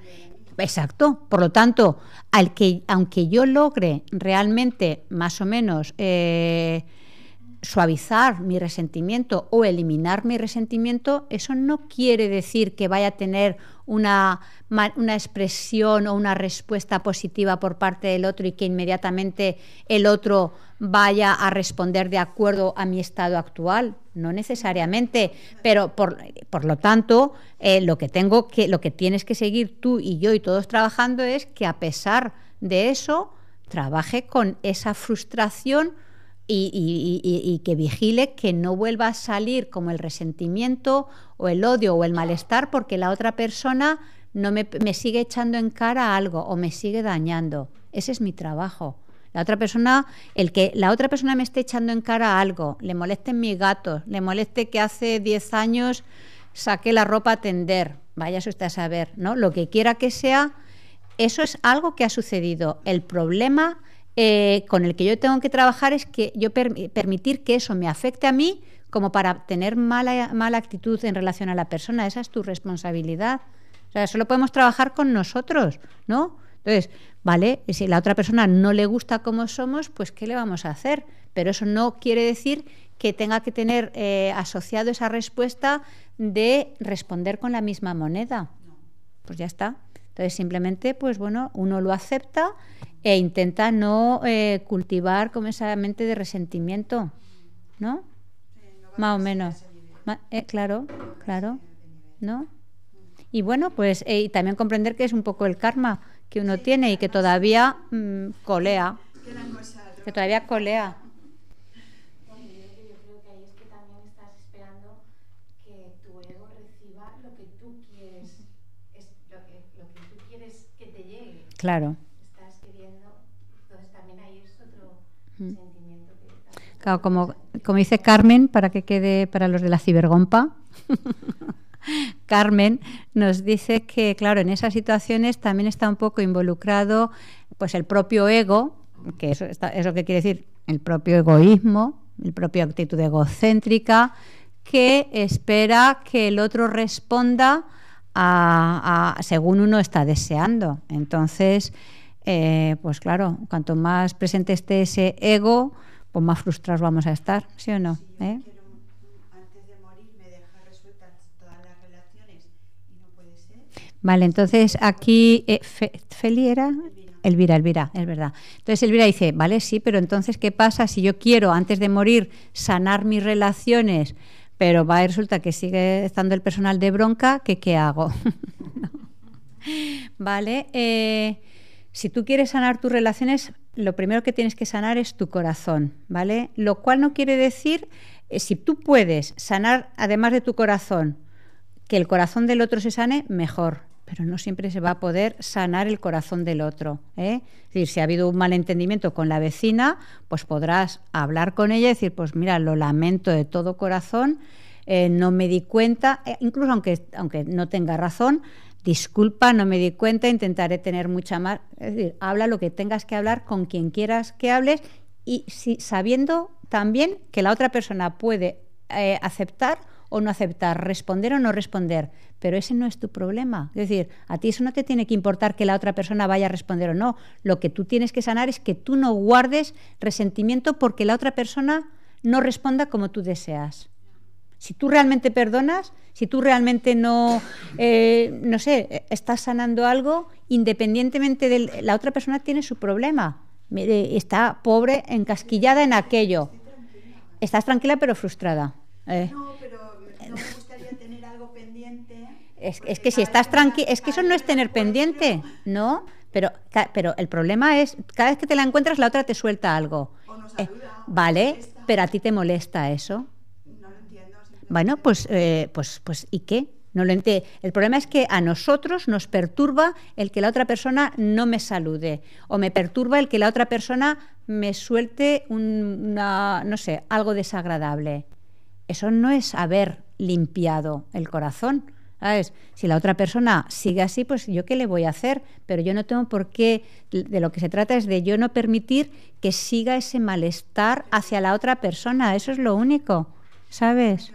Exacto. Por lo tanto, al que, aunque yo logre realmente más o menos eh, suavizar mi resentimiento o eliminar mi resentimiento, eso no quiere decir que vaya a tener una, expresión o una respuesta positiva por parte del otro y que inmediatamente el otro vaya a responder de acuerdo a mi estado actual. No necesariamente, pero por, lo tanto, eh, lo que tengo que, lo que tienes que seguir tú y yo y todos trabajando es que a pesar de eso, trabaje con esa frustración y, que vigile que no vuelva a salir como el resentimiento o el odio o el malestar porque la otra persona no me, me sigue echando en cara algo o me sigue dañando. Ese es mi trabajo. La otra persona, el que la otra persona me esté echando en cara algo, le molesten mis gatos, le moleste que hace 10 años saqué la ropa a tender, vaya usted a saber, ¿no? Lo que quiera que sea, eso es algo que ha sucedido. El problema eh, con el que yo tengo que trabajar es que yo permitir que eso me afecte a mí como para tener mala, mala actitud en relación a la persona. Esa es tu responsabilidad. O sea, eso lo podemos trabajar con nosotros, ¿no? Entonces, vale, si la otra persona no le gusta como somos, pues ¿qué le vamos a hacer? Pero eso no quiere decir que tenga que tener eh, asociado esa respuesta de responder con la misma moneda. Pues ya está. Entonces simplemente, pues bueno, uno lo acepta e intenta no eh, cultivar como esa mente de resentimiento, ¿no? Más o menos. Eh, claro, claro, ¿no? Y bueno, pues eh, y también comprender que es un poco el karma que uno tiene y que todavía mm, colea. Que todavía colea. Claro. Claro, como, como dice Carmen, para que quede para los de la cibergompa. Carmen nos dice que, claro, en esas situaciones también está un poco involucrado pues el propio ego, que eso es lo que quiere decir el propio egoísmo, el propia actitud egocéntrica, que espera que el otro responda a, según uno está deseando. Entonces, eh, pues claro, cuanto más presente esté ese ego, pues más frustrados vamos a estar, ¿sí o no? Vale, entonces aquí eh, feliera era Elvira, Elvira, es verdad. Entonces Elvira dice, vale, sí, pero entonces ¿qué pasa si yo quiero antes de morir sanar mis relaciones? pero va y resulta que sigue estando el personal de bronca, que qué hago. Vale, eh, si tú quieres sanar tus relaciones, lo primero que tienes que sanar es tu corazón, ¿vale? Lo cual no quiere decir, eh, si tú puedes sanar, además de tu corazón, que el corazón del otro se sane, mejor pero no siempre se va a poder sanar el corazón del otro. ¿eh? decir, si ha habido un malentendimiento con la vecina, pues podrás hablar con ella y decir, pues mira, lo lamento de todo corazón, eh, no me di cuenta, eh, incluso aunque, aunque no tenga razón, disculpa, no me di cuenta, intentaré tener mucha más... Es decir, habla lo que tengas que hablar con quien quieras que hables y si, sabiendo también que la otra persona puede eh, aceptar o no aceptar, responder o no responder, pero ese no es tu problema. Es decir, a ti eso no te tiene que importar que la otra persona vaya a responder o no. Lo que tú tienes que sanar es que tú no guardes resentimiento porque la otra persona no responda como tú deseas. Si tú realmente perdonas, si tú realmente no, eh, no sé, estás sanando algo, independientemente de la otra persona tiene su problema. Está pobre, encasquillada en aquello. Estás tranquila pero frustrada. ¿eh? No, es, que si estás tranqui, es que eso no es tener pendiente, ¿no? Pero, pero el problema es, cada vez que te la encuentras, la otra te suelta algo. Eh, vale, pero a ti te molesta eso. Bueno, pues, eh, pues, pues, ¿y qué? No lo El problema es que a nosotros nos perturba el que la otra persona no me salude o me perturba el que la otra persona me suelte una, no sé, algo desagradable. Eso no es haber limpiado el corazón. Si la otra persona sigue así, pues yo qué le voy a hacer, pero yo no tengo por qué, de lo que se trata es de yo no permitir que siga ese malestar hacia la otra persona, eso es lo único, ¿sabes?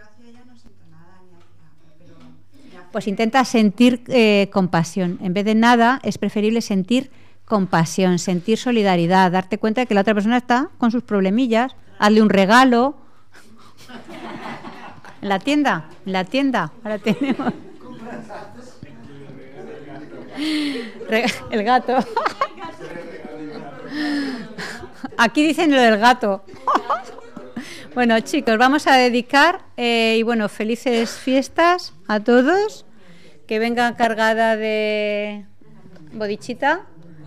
Pues intenta sentir eh, compasión, en vez de nada es preferible sentir compasión, sentir solidaridad, darte cuenta de que la otra persona está con sus problemillas, hazle un regalo. En la tienda, en la tienda, ahora tenemos. El gato. Aquí dicen lo del gato. Bueno, chicos, vamos a dedicar eh, y bueno, felices fiestas a todos. Que vengan cargada de bodichita,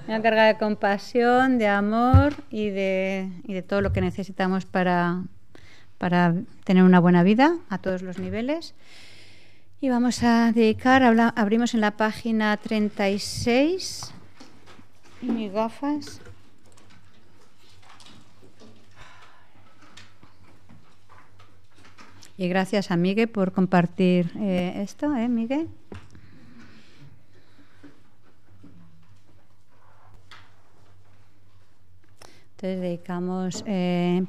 cargada de compasión, de amor y de, y de todo lo que necesitamos para, para tener una buena vida a todos los niveles. Y vamos a dedicar, abrimos en la página 36, y mis gafas. Y gracias a Miguel por compartir eh, esto, ¿eh, Miguel? Entonces dedicamos eh,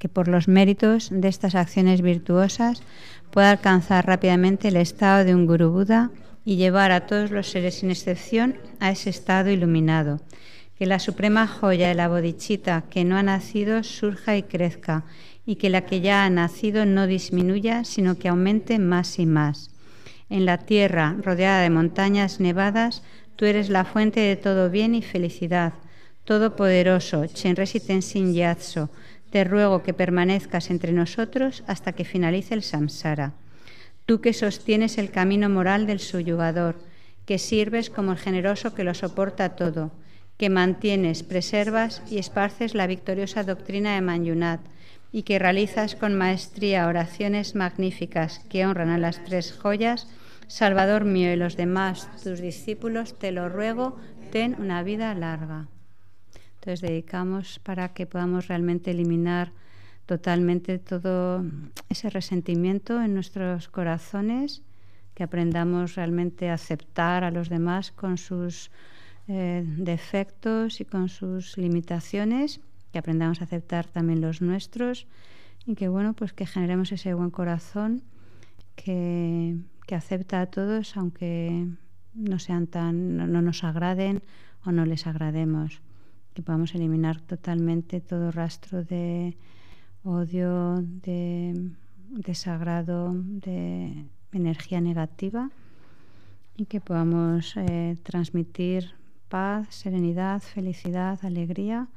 que por los méritos de estas acciones virtuosas pueda alcanzar rápidamente el estado de un Guru Buda y llevar a todos los seres sin excepción a ese estado iluminado. Que la suprema joya de la bodichita que no ha nacido surja y crezca, y que la que ya ha nacido no disminuya, sino que aumente más y más. En la tierra, rodeada de montañas nevadas, tú eres la fuente de todo bien y felicidad. Todopoderoso, Chenresi sin Gyatso, te ruego que permanezcas entre nosotros hasta que finalice el samsara. Tú que sostienes el camino moral del suyugador, que sirves como el generoso que lo soporta todo, que mantienes, preservas y esparces la victoriosa doctrina de Manyunat, y que realizas con maestría oraciones magníficas que honran a las tres joyas, Salvador mío y los demás, tus discípulos, te lo ruego, ten una vida larga. Entonces dedicamos para que podamos realmente eliminar totalmente todo ese resentimiento en nuestros corazones, que aprendamos realmente a aceptar a los demás con sus eh, defectos y con sus limitaciones, que aprendamos a aceptar también los nuestros y que bueno, pues que generemos ese buen corazón que, que acepta a todos aunque no sean tan no nos agraden o no les agrademos que podamos eliminar totalmente todo rastro de odio, de desagrado, de energía negativa y que podamos eh, transmitir paz, serenidad, felicidad, alegría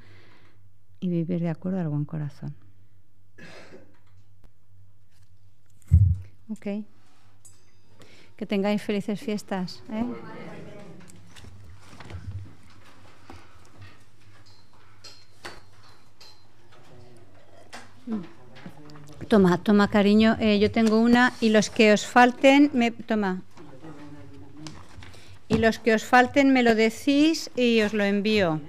y vivir de acuerdo al buen corazón. Ok. Que tengáis felices fiestas. ¿eh? Mm. Toma, toma, cariño. Eh, yo tengo una y los que os falten, me toma. Y los que os falten me lo decís y os lo envío.